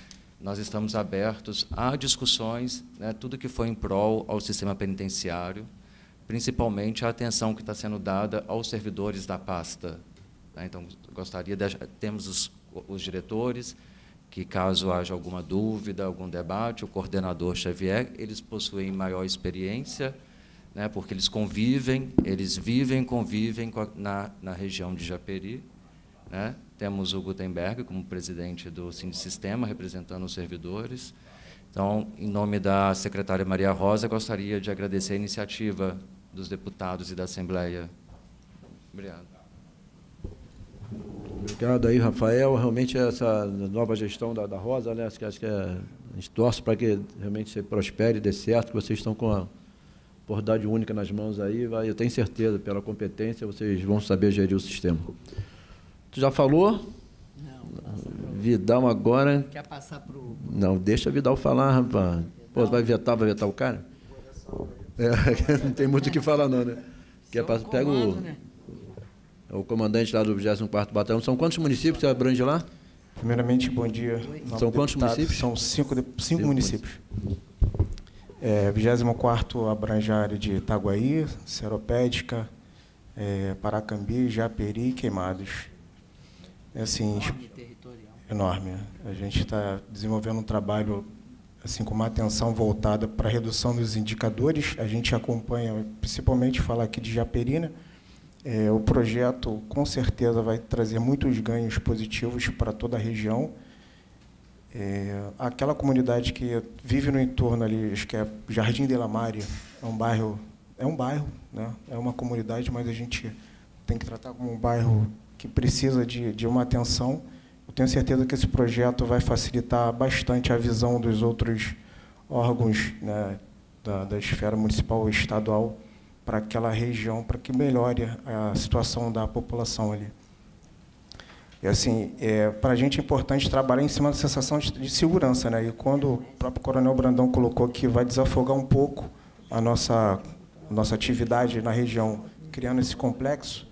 nós estamos abertos a discussões, né, tudo que foi em prol ao sistema penitenciário, principalmente a atenção que está sendo dada aos servidores da pasta. Né. Então, gostaria de, temos os, os diretores, que caso haja alguma dúvida, algum debate, o coordenador Xavier, eles possuem maior experiência, né, porque eles convivem, eles vivem, convivem na, na região de Japeri, né, temos o Gutenberg como presidente do Sistema, representando os servidores. Então, em nome da secretária Maria Rosa, gostaria de agradecer a iniciativa dos deputados e da Assembleia. Obrigado. Obrigado aí, Rafael. Realmente, essa nova gestão da, da Rosa, né, acho que, acho que é, a gente torce para que realmente você prospere, dê certo, que vocês estão com a oportunidade única nas mãos aí. eu tenho certeza, pela competência, vocês vão saber gerir o sistema. Tu já falou? Não. Vidal agora. Quer passar pro. Não, deixa o Vidal falar, rapaz. Pô, vai vetar, vai vetar o cara? É, não tem muito o que falar, não, né? Quer é passar, pega o. Né? É o comandante lá do 24 Batalhão. São quantos municípios você abrange lá? Primeiramente, bom dia. São quantos deputado. municípios? São cinco, de... cinco, cinco municípios. É, 24 abrange a área de Itaguaí, Seropédica, é, Paracambi, Japeri e Queimados. É assim, enorme, tipo, territorial. enorme. É. A gente está desenvolvendo um trabalho assim com uma atenção voltada para a redução dos indicadores. A gente acompanha, principalmente falar aqui de Japerina. Né? É, o projeto com certeza vai trazer muitos ganhos positivos para toda a região. É, aquela comunidade que vive no entorno ali, acho que é Jardim de la Mare, é um bairro, é um bairro, né? é uma comunidade, mas a gente tem que tratar como um bairro que precisa de, de uma atenção. Eu tenho certeza que esse projeto vai facilitar bastante a visão dos outros órgãos né, da, da esfera municipal e estadual para aquela região, para que melhore a situação da população ali. E, assim, é, para a gente é importante trabalhar em cima da sensação de, de, segurança. Né? E quando o próprio Coronel Brandão colocou que vai desafogar um pouco a nossa, a nossa atividade na região, criando esse complexo,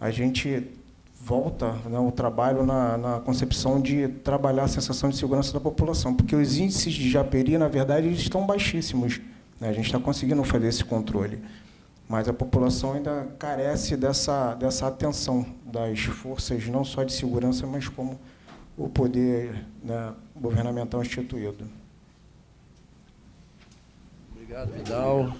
a gente volta né, o trabalho na, na, concepção de trabalhar a sensação de segurança da população, porque os índices de japeri, na verdade, eles estão baixíssimos. Né? A gente está conseguindo fazer esse controle, mas a população ainda carece dessa, dessa atenção das forças, não só de segurança, mas como o poder né, governamental instituído. Obrigado, Vidal.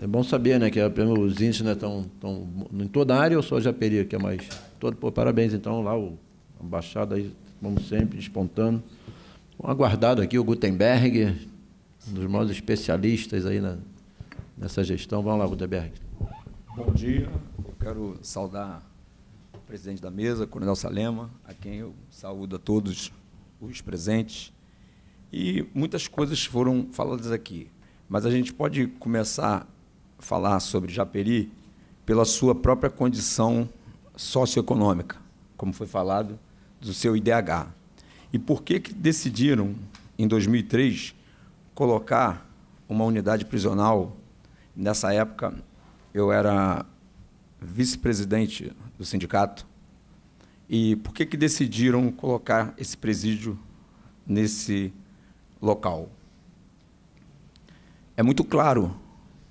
É bom saber né, que é, os índices não né, estão, estão em toda a área ou só a japeria que é mais todo. Pô, parabéns, então, lá o embaixado embaixada aí, como sempre, despontando. Um aguardado aqui o Gutenberg, um dos maiores especialistas aí na, nessa gestão. Vamos lá, Gutenberg. Bom dia. Eu quero saudar o presidente da mesa, Coronel Salema, a quem eu saúdo a todos os presentes. E muitas coisas foram faladas aqui, mas a gente pode começar a falar sobre Japeri pela sua própria condição socioeconômica, como foi falado, do seu IDH. E por que, que decidiram, em 2003, colocar uma unidade prisional? Nessa época, eu era vice-presidente do sindicato. E por que, que decidiram colocar esse presídio nesse local? É muito claro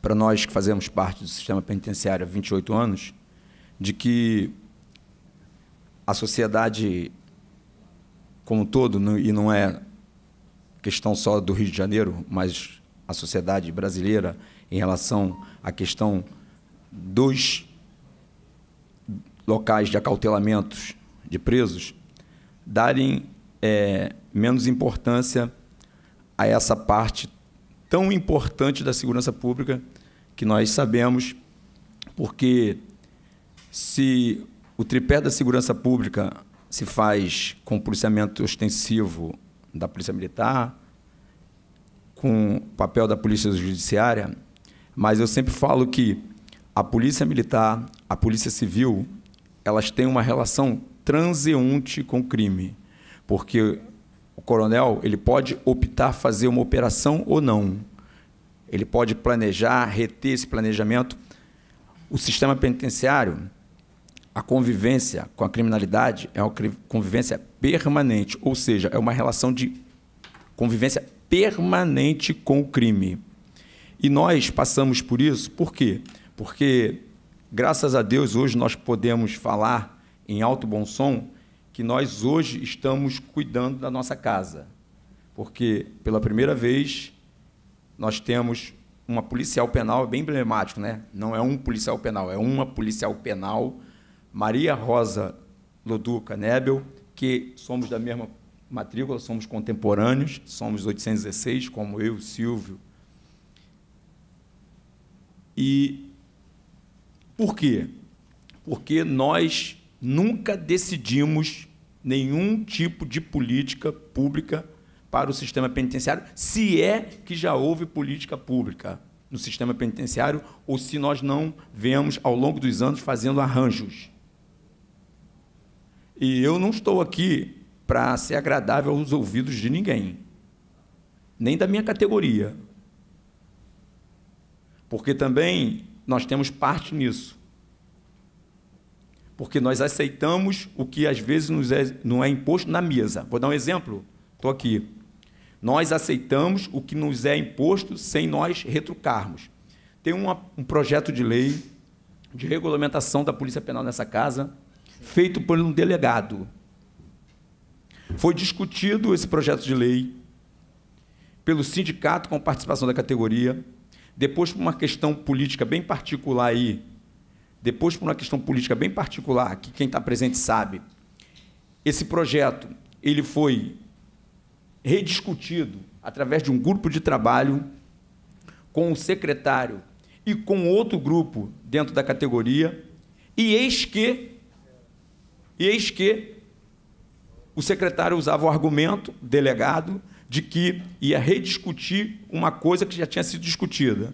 para nós que fazemos parte do sistema penitenciário há 28 anos de que a sociedade como um todo, e não é questão só do Rio de Janeiro, mas a sociedade brasileira em relação à questão dos locais de acautelamentos de presos, darem é, menos importância a essa parte tão importante da segurança pública que nós sabemos, porque se o tripé da segurança pública se faz com policiamento ostensivo da Polícia Militar, com o papel da Polícia Judiciária, mas eu sempre falo que a Polícia Militar, a Polícia Civil, elas têm uma relação transeunte com o crime, porque o coronel ele pode optar fazer uma operação ou não. Ele pode planejar, reter esse planejamento. O sistema penitenciário, a convivência com a criminalidade é uma convivência permanente, ou seja, é uma relação de convivência permanente com o crime. E nós passamos por isso, por quê? Porque, graças a Deus, hoje nós podemos falar em alto bom som que nós hoje estamos cuidando da nossa casa. Porque, pela primeira vez, nós temos uma policial penal bem emblemático, né? Não é um policial penal, é uma policial penal Maria Rosa Loduca Nebel, que somos da mesma matrícula, somos contemporâneos, somos 816, como eu, Silvio. E por quê? Porque nós nunca decidimos nenhum tipo de política pública para o sistema penitenciário, se é que já houve política pública no sistema penitenciário ou se nós não vemos ao longo dos anos fazendo arranjos. E eu não estou aqui para ser agradável aos ouvidos de ninguém, nem da minha categoria. Porque também nós temos parte nisso. Porque nós aceitamos o que às vezes nos é, não é imposto na mesa. Vou dar um exemplo. Estou aqui. Nós aceitamos o que nos é imposto sem nós retrucarmos. Tem uma, um projeto de lei de regulamentação da Polícia Penal nessa casa feito por um delegado. Foi discutido esse projeto de lei pelo sindicato com participação da categoria, depois por uma questão política bem particular aí, depois por uma questão política bem particular que quem está presente sabe. Esse projeto ele foi rediscutido através de um grupo de trabalho com o secretário e com outro grupo dentro da categoria, e eis que e eis que o secretário usava o argumento, delegado, de que ia rediscutir uma coisa que já tinha sido discutida.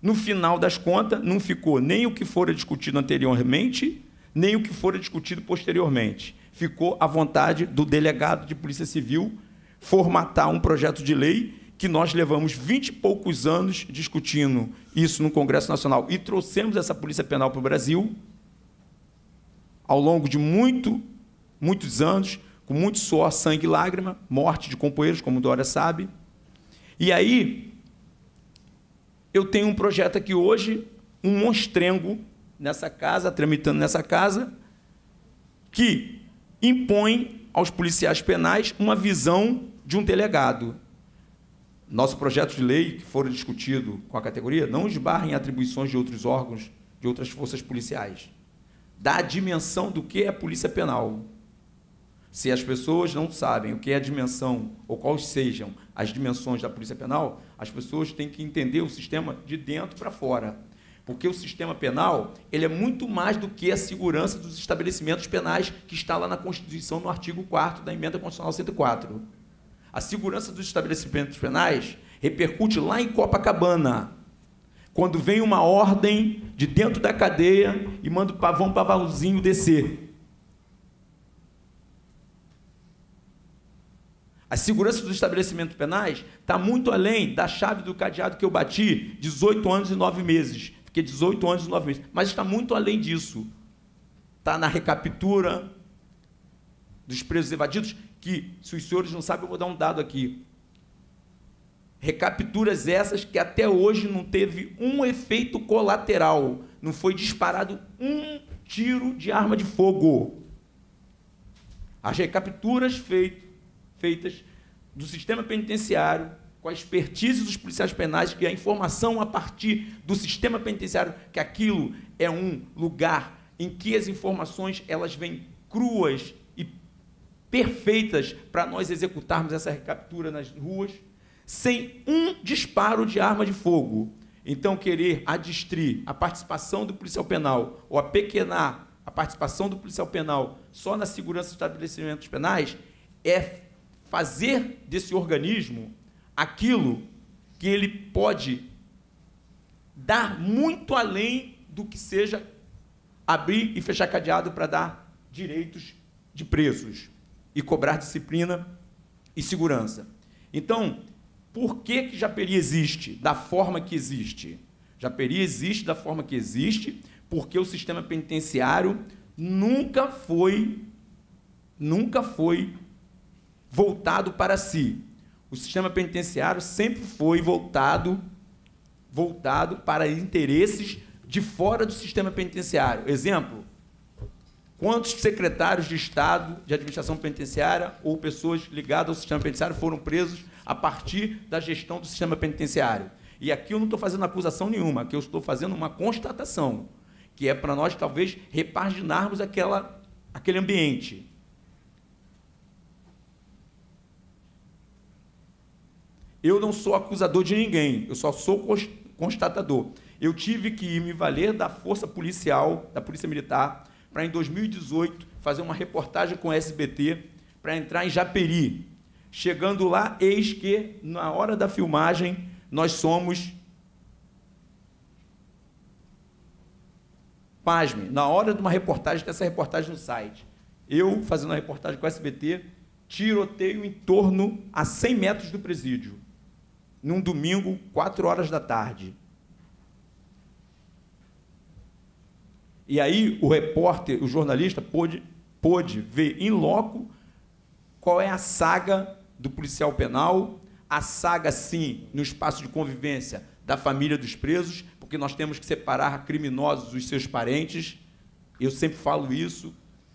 No final das contas, não ficou nem o que fora discutido anteriormente, nem o que fora discutido posteriormente. Ficou à vontade do delegado de Polícia Civil formatar um projeto de lei que nós levamos vinte e poucos anos discutindo isso no Congresso Nacional e trouxemos essa Polícia Penal para o Brasil ao longo de muito, muitos anos, com muito suor, sangue e lágrima, morte de companheiros, como Dória sabe. E aí, eu tenho um projeto aqui hoje, um monstrengo nessa casa, tramitando nessa casa, que impõe aos policiais penais uma visão de um delegado. Nosso projeto de lei, que for discutido com a categoria, não esbarra em atribuições de outros órgãos, de outras forças policiais da dimensão do que é a polícia penal. Se as pessoas não sabem o que é a dimensão, ou quais sejam as dimensões da polícia penal, as pessoas têm que entender o sistema de dentro para fora. Porque o sistema penal ele é muito mais do que a segurança dos estabelecimentos penais que está lá na Constituição, no artigo 4 da Emenda Constitucional 104. A segurança dos estabelecimentos penais repercute lá em Copacabana, quando vem uma ordem de dentro da cadeia e manda o pavão pavãozinho descer. A segurança dos estabelecimentos penais está muito além da chave do cadeado que eu bati 18 anos e 9 meses. Fiquei 18 anos e 9 meses. Mas está muito além disso. Está na recaptura dos presos evadidos, que, se os senhores não sabem, eu vou dar um dado aqui. Recapturas essas que até hoje não teve um efeito colateral. Não foi disparado um tiro de arma de fogo. As recapturas feito, feitas do sistema penitenciário, com a expertise dos policiais penais e a informação a partir do sistema penitenciário, que aquilo é um lugar em que as informações elas vêm cruas e perfeitas para nós executarmos essa recaptura nas ruas sem um disparo de arma de fogo. Então, querer adstrir a participação do policial penal ou apequenar a participação do policial penal só na segurança dos estabelecimentos penais é fazer desse organismo aquilo que ele pode dar muito além do que seja abrir e fechar cadeado para dar direitos de presos e cobrar disciplina e segurança. Então, por que, que Japeri existe da forma que existe? Japeri existe da forma que existe porque o sistema penitenciário nunca foi nunca foi voltado para si. O sistema penitenciário sempre foi voltado voltado para interesses de fora do sistema penitenciário. Exemplo: quantos secretários de Estado de administração penitenciária ou pessoas ligadas ao sistema penitenciário foram presos a partir da gestão do sistema penitenciário. E aqui eu não estou fazendo acusação nenhuma, aqui eu estou fazendo uma constatação, que é para nós talvez repaginarmos aquela, aquele ambiente. Eu não sou acusador de ninguém, eu só sou constatador. Eu tive que me valer da força policial, da Polícia Militar, para em 2018 fazer uma reportagem com o SBT para entrar em Japeri, Chegando lá, eis que na hora da filmagem nós somos. Pasme, na hora de uma reportagem, tem essa reportagem no site. Eu, fazendo a reportagem com o SBT, tiroteio em torno a 100 metros do presídio, num domingo, 4 horas da tarde. E aí o repórter, o jornalista, pôde, pôde ver em loco qual é a saga do policial penal, a saga, sim, no espaço de convivência da família dos presos, porque nós temos que separar criminosos dos seus parentes. Eu sempre falo isso,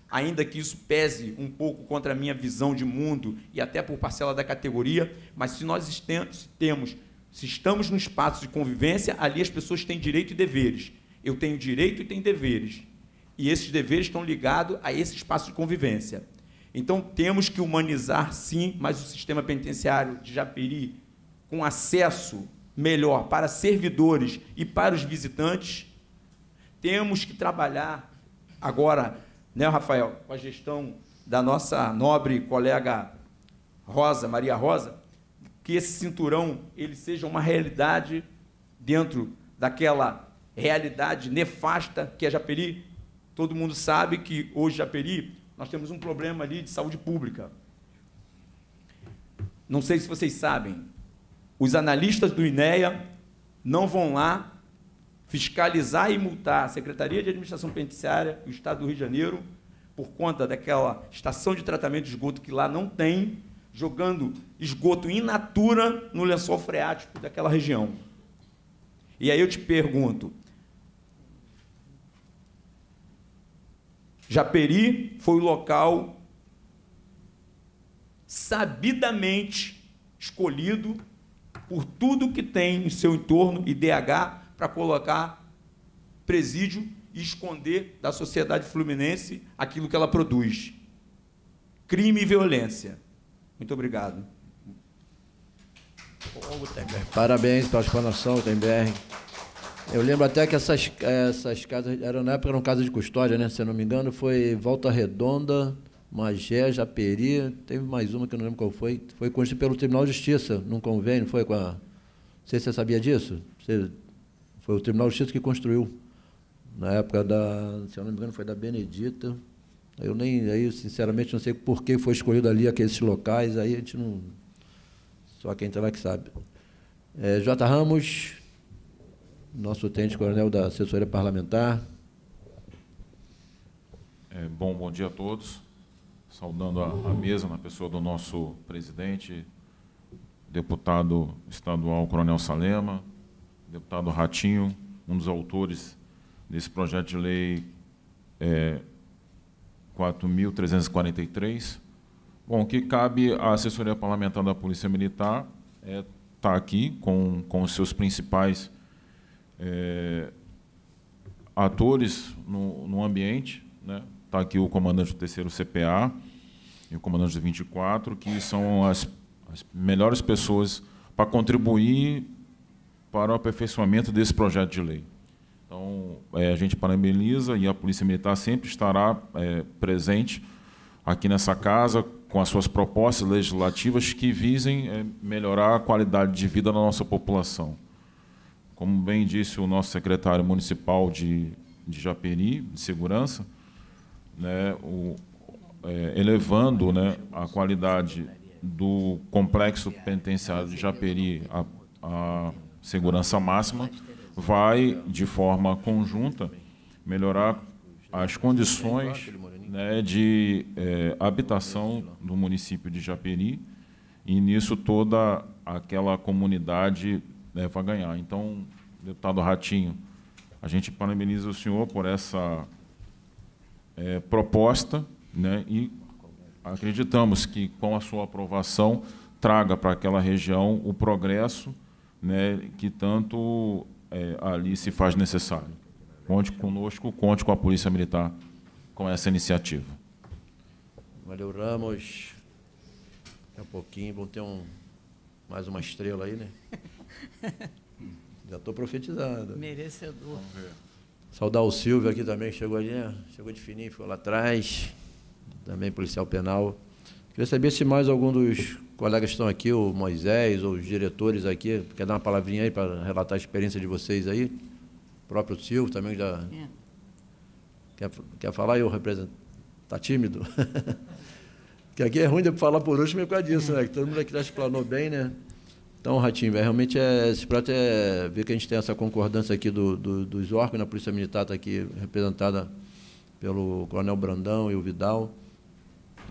ainda que isso pese um pouco contra a minha visão de mundo e até por parcela da categoria, mas se nós temos, se estamos no espaço de convivência, ali as pessoas têm direito e deveres. Eu tenho direito e tenho deveres. E esses deveres estão ligados a esse espaço de convivência. Então temos que humanizar, sim, mas o sistema penitenciário de Japeri, com acesso melhor para servidores e para os visitantes, temos que trabalhar agora, né, Rafael, com a gestão da nossa nobre colega Rosa, Maria Rosa, que esse cinturão ele seja uma realidade dentro daquela realidade nefasta que é Japeri. Todo mundo sabe que hoje Japeri nós temos um problema ali de saúde pública. Não sei se vocês sabem, os analistas do INEA não vão lá fiscalizar e multar a Secretaria de Administração Penitenciária e o Estado do Rio de Janeiro por conta daquela estação de tratamento de esgoto que lá não tem, jogando esgoto in natura no lençol freático daquela região. E aí eu te pergunto, Japeri foi o local sabidamente escolhido por tudo que tem em seu entorno e DH para colocar presídio e esconder da sociedade fluminense aquilo que ela produz. Crime e violência. Muito obrigado. Parabéns para a explanação, Gutenberg. Eu lembro até que essas, essas casas, eram, na época eram casas de custódia, né? Se eu não me engano, foi Volta Redonda, Magé, Japeri, teve mais uma que eu não lembro qual foi. Foi construída pelo Tribunal de Justiça, num convênio, foi com a. Não sei se você sabia disso. Você, foi o Tribunal de Justiça que construiu. Na época da. Se eu não me engano, foi da Benedita. Eu nem. Aí, sinceramente, não sei por que foi escolhido ali aqueles locais, aí a gente não. Só quem está lá que sabe. É, J. Ramos, nosso tenente-coronel da assessoria parlamentar. É, bom, bom dia a todos. Saudando a, a mesa na pessoa do nosso presidente, deputado estadual Coronel Salema, deputado Ratinho, um dos autores desse projeto de lei é, 4.343. Bom, o que cabe à assessoria parlamentar da Polícia Militar é estar tá aqui com, com os seus principais é, atores no, no ambiente. Está né? Tá aqui o comandante do terceiro CPA e o comandante do 24, que são as, as melhores pessoas para contribuir para o aperfeiçoamento desse projeto de lei. Então, é, a gente parabeniza e a Polícia Militar sempre estará é, presente aqui nessa casa com as suas propostas legislativas que visem é, melhorar a qualidade de vida da nossa população. Como bem disse o nosso secretário municipal de, de Japeri, de segurança, né, o, é, elevando né, a qualidade do complexo penitenciário de Japeri à, segurança máxima, vai, de forma conjunta, melhorar as condições né, de é, habitação do município de Japeri, e nisso toda aquela comunidade né, vai ganhar. Então, deputado Ratinho, a gente parabeniza o senhor por essa é, proposta né, e acreditamos que, com a sua aprovação, traga para aquela região o progresso né, que tanto é, ali se faz necessário. Conte conosco, conte com a Polícia Militar com essa iniciativa. Valeu, Ramos. Daqui a pouquinho vamos ter um, mais uma estrela aí, né? Já estou profetizando. Merecedor. Saudar o Silvio aqui também, que chegou ali, né? chegou de fininho, ficou lá atrás. Também policial penal. Queria saber se mais algum dos colegas que estão aqui, o Moisés, ou os diretores aqui, quer dar uma palavrinha aí para relatar a experiência de vocês aí? O próprio Silvio também já. É. Quer, quer falar? Eu represento. Está tímido? Porque aqui é ruim de falar por último por causa disso, é. né? Que todo mundo aqui já explanou bem, né? Então, Ratinho, é, realmente é, esse prato é ver que a gente tem essa concordância aqui do, do, dos órgãos, né? a Polícia Militar está aqui representada pelo Coronel Brandão e o Vidal.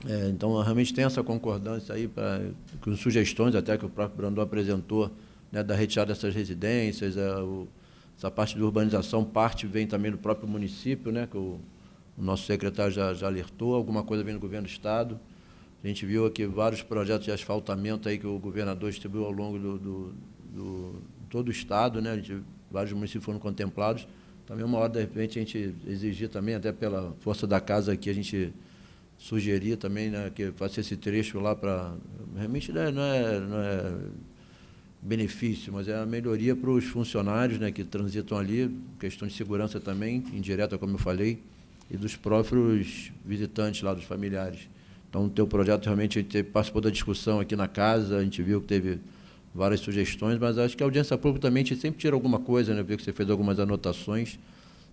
É, então, realmente tem essa concordância aí pra, com sugestões até que o próprio Brandão apresentou né, da retirada dessas residências, é, o, essa parte de urbanização, parte vem também do próprio município, né, que o, o nosso secretário já, já alertou, alguma coisa vem do governo do Estado. A gente viu aqui vários projetos de asfaltamento aí que o governador distribuiu ao longo do, do, do todo o estado, né? Gente, vários municípios foram contemplados. Também uma hora, de repente, a gente exigir também, até pela força da casa aqui, a gente sugerir também né, que faça esse trecho lá para... Realmente né, não é, não é benefício, mas é a melhoria para os funcionários né, que transitam ali, questão de segurança também, indireta, como eu falei, e dos próprios visitantes lá, dos familiares. Então, o teu projeto realmente a gente participou da discussão aqui na casa, a gente viu que teve várias sugestões, mas acho que a audiência pública também sempre tira alguma coisa, né? Viu que você fez algumas anotações,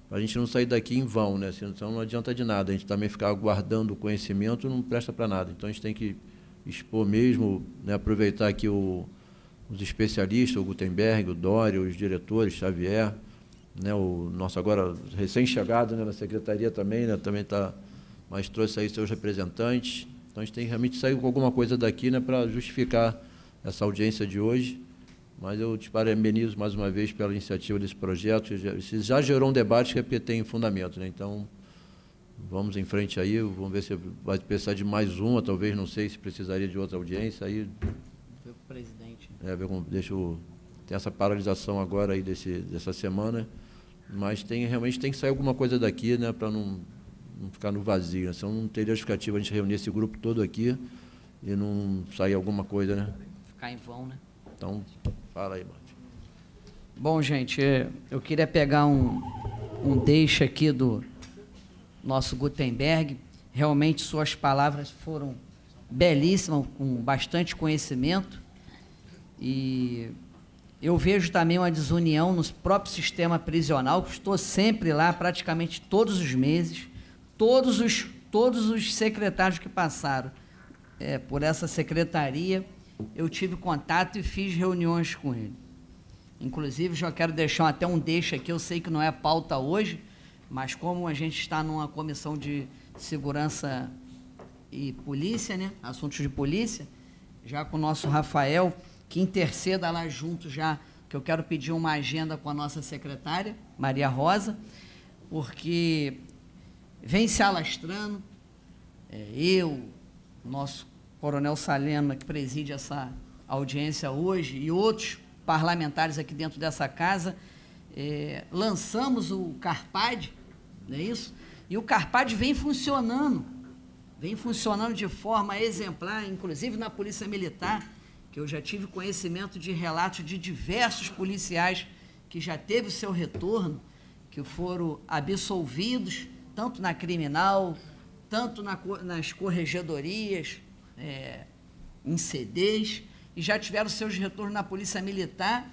para a gente não sair daqui em vão, né? Senão assim, não adianta de nada. A gente também ficar guardando o conhecimento não presta para nada. Então a gente tem que expor mesmo, né? aproveitar aqui o, os especialistas, o Gutenberg, o Dório, os diretores, Xavier, né? o nosso agora recém-chegado né? na secretaria também, né? Também está mas trouxe aí seus representantes. Então a gente tem realmente sair com alguma coisa daqui né, para justificar essa audiência de hoje. Mas eu te parabenizo mais uma vez pela iniciativa desse projeto. Isso já, gerou um debate que é tem fundamento. Né? Então, vamos em frente aí. Vamos ver se vai precisar de mais uma, talvez. Não sei se precisaria de outra audiência. Aí, ver o presidente. É, ver como, deixa eu, tem essa paralisação agora aí desse, dessa semana. Mas tem, realmente tem que sair alguma coisa daqui né, para não não ficar no vazio. Né? Senão não teria justificativa a gente reunir esse grupo todo aqui e não sair alguma coisa, né? Ficar em vão, né? Então, fala aí, Martin. Bom, gente, é, eu queria pegar um, um deixo aqui do nosso Gutenberg. Realmente suas palavras foram belíssimas, com bastante conhecimento. E eu vejo também uma desunião no próprio sistema prisional, que estou sempre lá, praticamente todos os meses todos os, todos os secretários que passaram é, por essa secretaria, eu tive contato e fiz reuniões com ele. Inclusive, já quero deixar até um deixa aqui, eu sei que não é pauta hoje, mas como a gente está numa comissão de segurança e polícia, né? assuntos de polícia, já com o nosso Rafael, que interceda lá junto já, que eu quero pedir uma agenda com a nossa secretária, Maria Rosa, porque vem se alastrando. É, eu, nosso coronel Salema, que preside essa audiência hoje, e outros parlamentares aqui dentro dessa casa, é, lançamos o CARPAD, não é isso? E o CARPAD vem funcionando, vem funcionando de forma exemplar, inclusive na Polícia Militar, que eu já tive conhecimento de relatos de diversos policiais que já teve o seu retorno, que foram absolvidos tanto na criminal, tanto na, nas corregedorias, é, em CDs, e já tiveram seus retornos na Polícia Militar.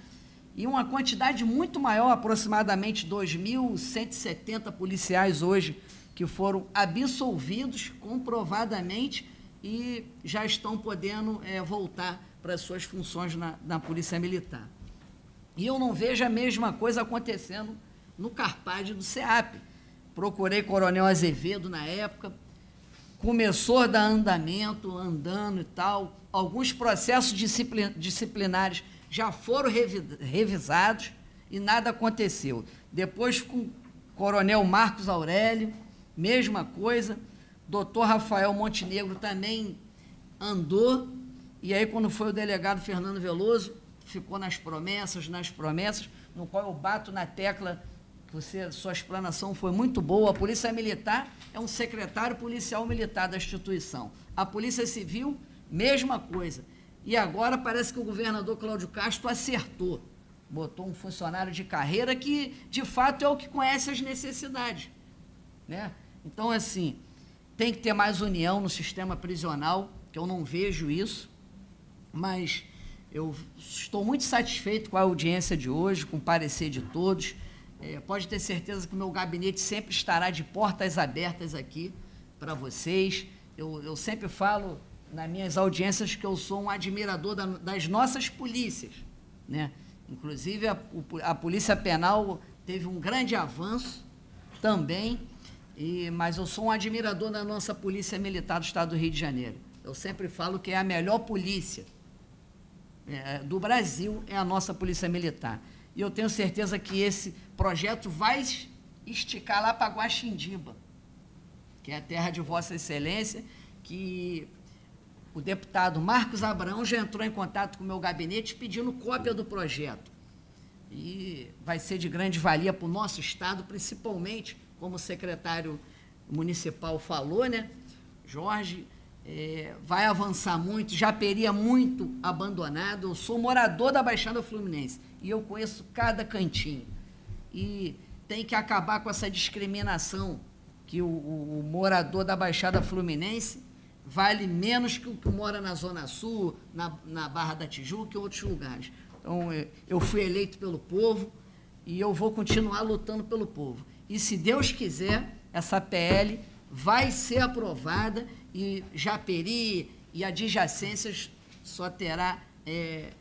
E uma quantidade muito maior, aproximadamente 2.170 policiais hoje, que foram absolvidos comprovadamente e já estão podendo é, voltar para suas funções na, na Polícia Militar. E eu não vejo a mesma coisa acontecendo no Carpade do SEAP. Procurei Coronel Azevedo na época. Começou a dar andamento, andando e tal. Alguns processos disciplinares já foram revisados e nada aconteceu. Depois com Coronel Marcos Aurélio, mesma coisa. Doutor Rafael Montenegro também andou. E aí, quando foi o delegado Fernando Veloso, ficou nas promessas, nas promessas, no qual eu bato na tecla você, sua explanação foi muito boa. A Polícia Militar é um secretário policial militar da instituição. A Polícia Civil, mesma coisa. E agora parece que o governador Cláudio Castro acertou. Botou um funcionário de carreira que, de fato, é o que conhece as necessidades. Né? Então, assim, tem que ter mais união no sistema prisional, que eu não vejo isso, mas eu estou muito satisfeito com a audiência de hoje, com o parecer de todos. É, pode ter certeza que o meu gabinete sempre estará de portas abertas aqui para vocês. Eu, eu, sempre falo nas minhas audiências que eu sou um admirador da, das nossas polícias. Né? Inclusive, a, a Polícia Penal teve um grande avanço também, e, mas eu sou um admirador da nossa Polícia Militar do Estado do Rio de Janeiro. Eu sempre falo que é a melhor polícia é, do Brasil, é a nossa Polícia Militar. E eu tenho certeza que esse projeto vai esticar lá para Guaxindiba, que é a terra de Vossa Excelência, que o deputado Marcos Abraão já entrou em contato com o meu gabinete pedindo cópia do projeto. E vai ser de grande valia para o nosso Estado, principalmente, como o secretário municipal falou, né? Jorge, é, vai avançar muito. Japeri é muito abandonado. Eu sou morador da Baixada Fluminense e eu conheço cada cantinho. E tem que acabar com essa discriminação que o, o, o morador da Baixada Fluminense vale menos que o que mora na Zona Sul, na, na Barra da Tijuca e outros lugares. Então, é, eu fui eleito pelo povo e eu vou continuar lutando pelo povo. E se Deus quiser, essa PL vai ser aprovada e Japeri e adjacências só terá é,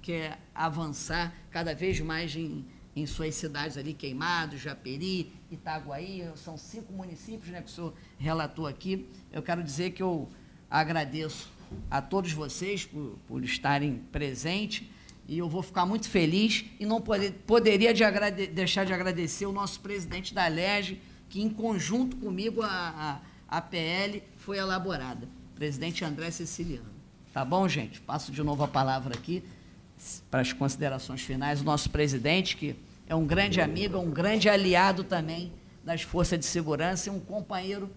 que avançar cada vez mais em, em suas cidades ali, Queimados, Japeri, Itaguaí, são cinco municípios né, que o senhor relatou aqui. Eu quero dizer que eu agradeço a todos vocês por, por estarem presentes e eu vou ficar muito feliz e não poder, poderia de agrade, deixar de agradecer o nosso presidente da LEGE, que em conjunto comigo a, a a PL foi elaborada. Presidente André Siciliano. Tá bom, gente? Passo de novo a palavra aqui para as considerações finais. O nosso presidente, que é um grande amigo, é um grande aliado também das forças de segurança e um companheiro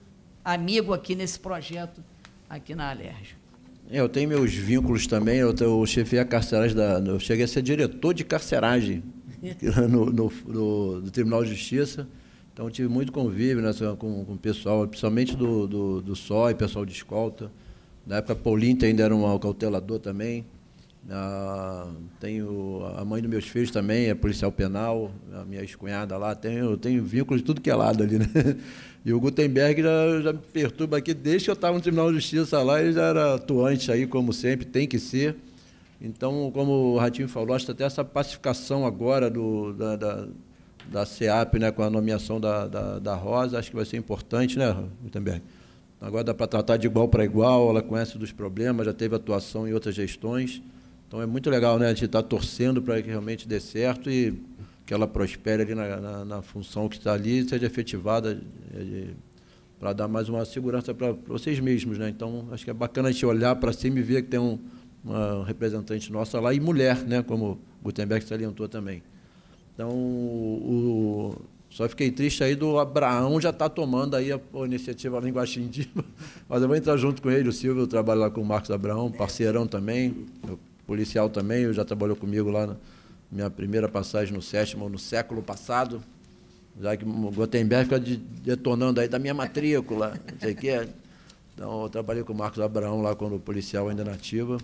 amigo aqui nesse projeto, aqui na Alerj. É, eu tenho meus vínculos também, eu, eu chefei a carceragem da. Eu cheguei a ser diretor de carceragem no, no, no, no Tribunal de Justiça. Então tive muito convívio nessa, né, com, o pessoal, principalmente do, do, do SOI, pessoal de escolta. Na época, Paulinho ainda era um cautelador também. Ah, tenho a mãe dos meus filhos também, é policial penal, a minha ex-cunhada lá, tenho, tenho vínculos de tudo que é lado ali, né? E o Gutenberg já, já me perturba aqui, desde que eu estava no Tribunal de Justiça lá, ele já era atuante aí, como sempre, tem que ser. Então, como o Ratinho falou, acho que até essa pacificação agora do, da, da da SEAP né, com a nomeação da, da, da, Rosa, acho que vai ser importante, né, Gutenberg? Agora dá para tratar de igual para igual, ela conhece dos problemas, já teve atuação em outras gestões. Então é muito legal, né? A gente está torcendo para que realmente dê certo e que ela prospere ali na, na, na função que está ali e seja efetivada é, é, para dar mais uma segurança para vocês mesmos, né? Então acho que é bacana a gente olhar para cima e ver que tem um, uma representante nossa lá e mulher, né? Como Gutenberg salientou também. Então, o, só fiquei triste aí do Abraão já está tomando aí a, a iniciativa lá em Mas eu vou entrar junto com ele, o Silvio, eu trabalho lá com o Marcos Abraão, parceirão também, policial também, já trabalhou comigo lá na minha primeira passagem no sétimo, no século passado. Já que o Gutenberg fica de, detonando aí da minha matrícula, não sei o quê. Então, eu trabalhei com o Marcos Abraão lá quando o policial ainda nativa.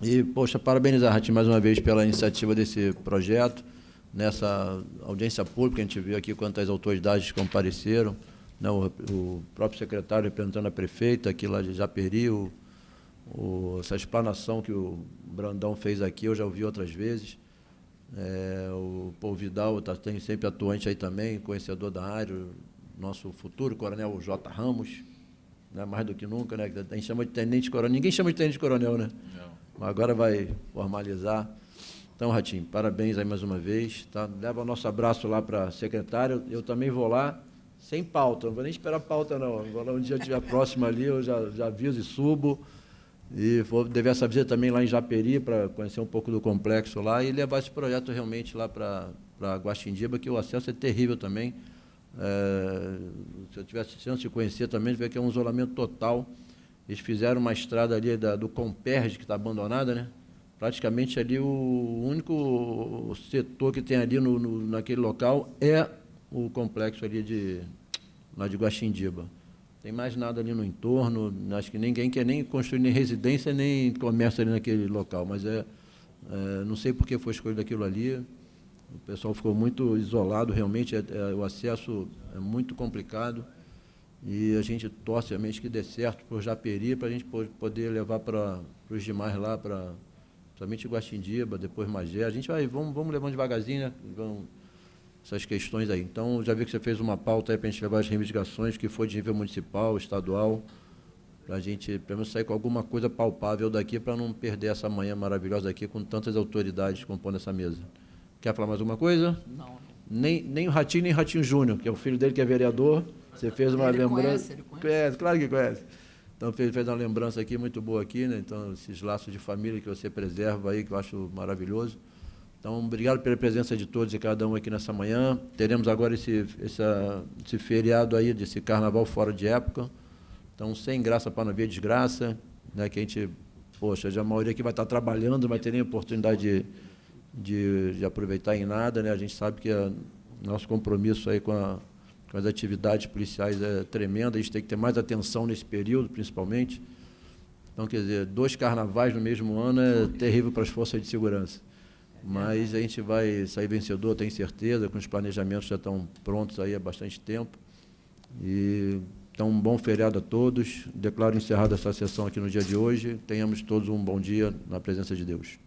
E, poxa, parabenizar, Ratinho, mais uma vez pela iniciativa desse projeto nessa audiência pública, a gente viu aqui quantas autoridades compareceram, né, o, o, próprio secretário representando a prefeita aqui lá de Japeri, o, o, essa explanação que o Brandão fez aqui, eu já ouvi outras vezes. É, o Paul Vidal está sempre atuante aí também, conhecedor da área, nosso futuro coronel J. Ramos, né, mais do que nunca, né? A gente chama de tenente coronel. Ninguém chama de tenente coronel, né? Não. agora vai formalizar. Então, Ratinho, parabéns aí mais uma vez. Tá? Leva o nosso abraço lá para a secretária. Eu, também vou lá, sem pauta, não vou nem esperar pauta, não. Vou lá um dia tiver próximo ali, eu já, já aviso e subo. E vou dever essa visita também lá em Japeri, para conhecer um pouco do complexo lá, e levar esse projeto realmente lá para Guaxindiba, que o acesso é terrível também. É, se eu tivesse chance de conhecer também, ver que é um isolamento total. Eles fizeram uma estrada ali da, do Comperge, que está abandonada, né? praticamente ali o único setor que tem ali no, no naquele local é o complexo ali de, lá de Guaxindiba. Tem mais nada ali no entorno, acho que ninguém quer nem construir nem residência, nem comércio ali naquele local, mas é, é não sei por que foi escolhido aquilo ali, o pessoal ficou muito isolado, realmente, é, é, o acesso é muito complicado. E a gente torce realmente que dê certo para o Japeri, para a gente poder levar para os demais lá, para Principalmente Guaxindiba, depois Magé. A gente vai, vamos, vamos levando devagarzinho, né? Vamos, essas questões aí. Então, já vi que você fez uma pauta aí para a gente levar as reivindicações, que foi de nível municipal, estadual, para a gente, pelo menos, sair com alguma coisa palpável daqui para não perder essa manhã maravilhosa aqui com tantas autoridades compondo essa mesa. Quer falar mais alguma coisa? Não. Nem, nem o Ratinho, nem o Ratinho Júnior, que é o filho dele que é vereador. Você fez uma ele lembrança. Conhece, ele conhece. conhece, claro que conhece. Então fez, fez uma lembrança aqui muito boa aqui, né? Então esses laços de família que você preserva aí, que eu acho maravilhoso. Então, obrigado pela presença de todos e cada um aqui nessa manhã. Teremos agora esse, esse feriado aí, desse carnaval fora de época. Então, sem graça para não ver desgraça, né? Que a gente, poxa, já a maioria aqui vai estar trabalhando, não vai ter nem oportunidade de, de, de aproveitar em nada, né? A gente sabe que é nosso compromisso aí com a as atividades policiais é tremenda, a gente tem que ter mais atenção nesse período, principalmente. Então, quer dizer, dois carnavais no mesmo ano é terrível para as forças de segurança. Mas a gente vai sair vencedor, tenho certeza, com os planejamentos já estão prontos aí há bastante tempo. E então, um bom feriado a todos. Declaro encerrada essa sessão aqui no dia de hoje. Tenhamos todos um bom dia na presença de Deus.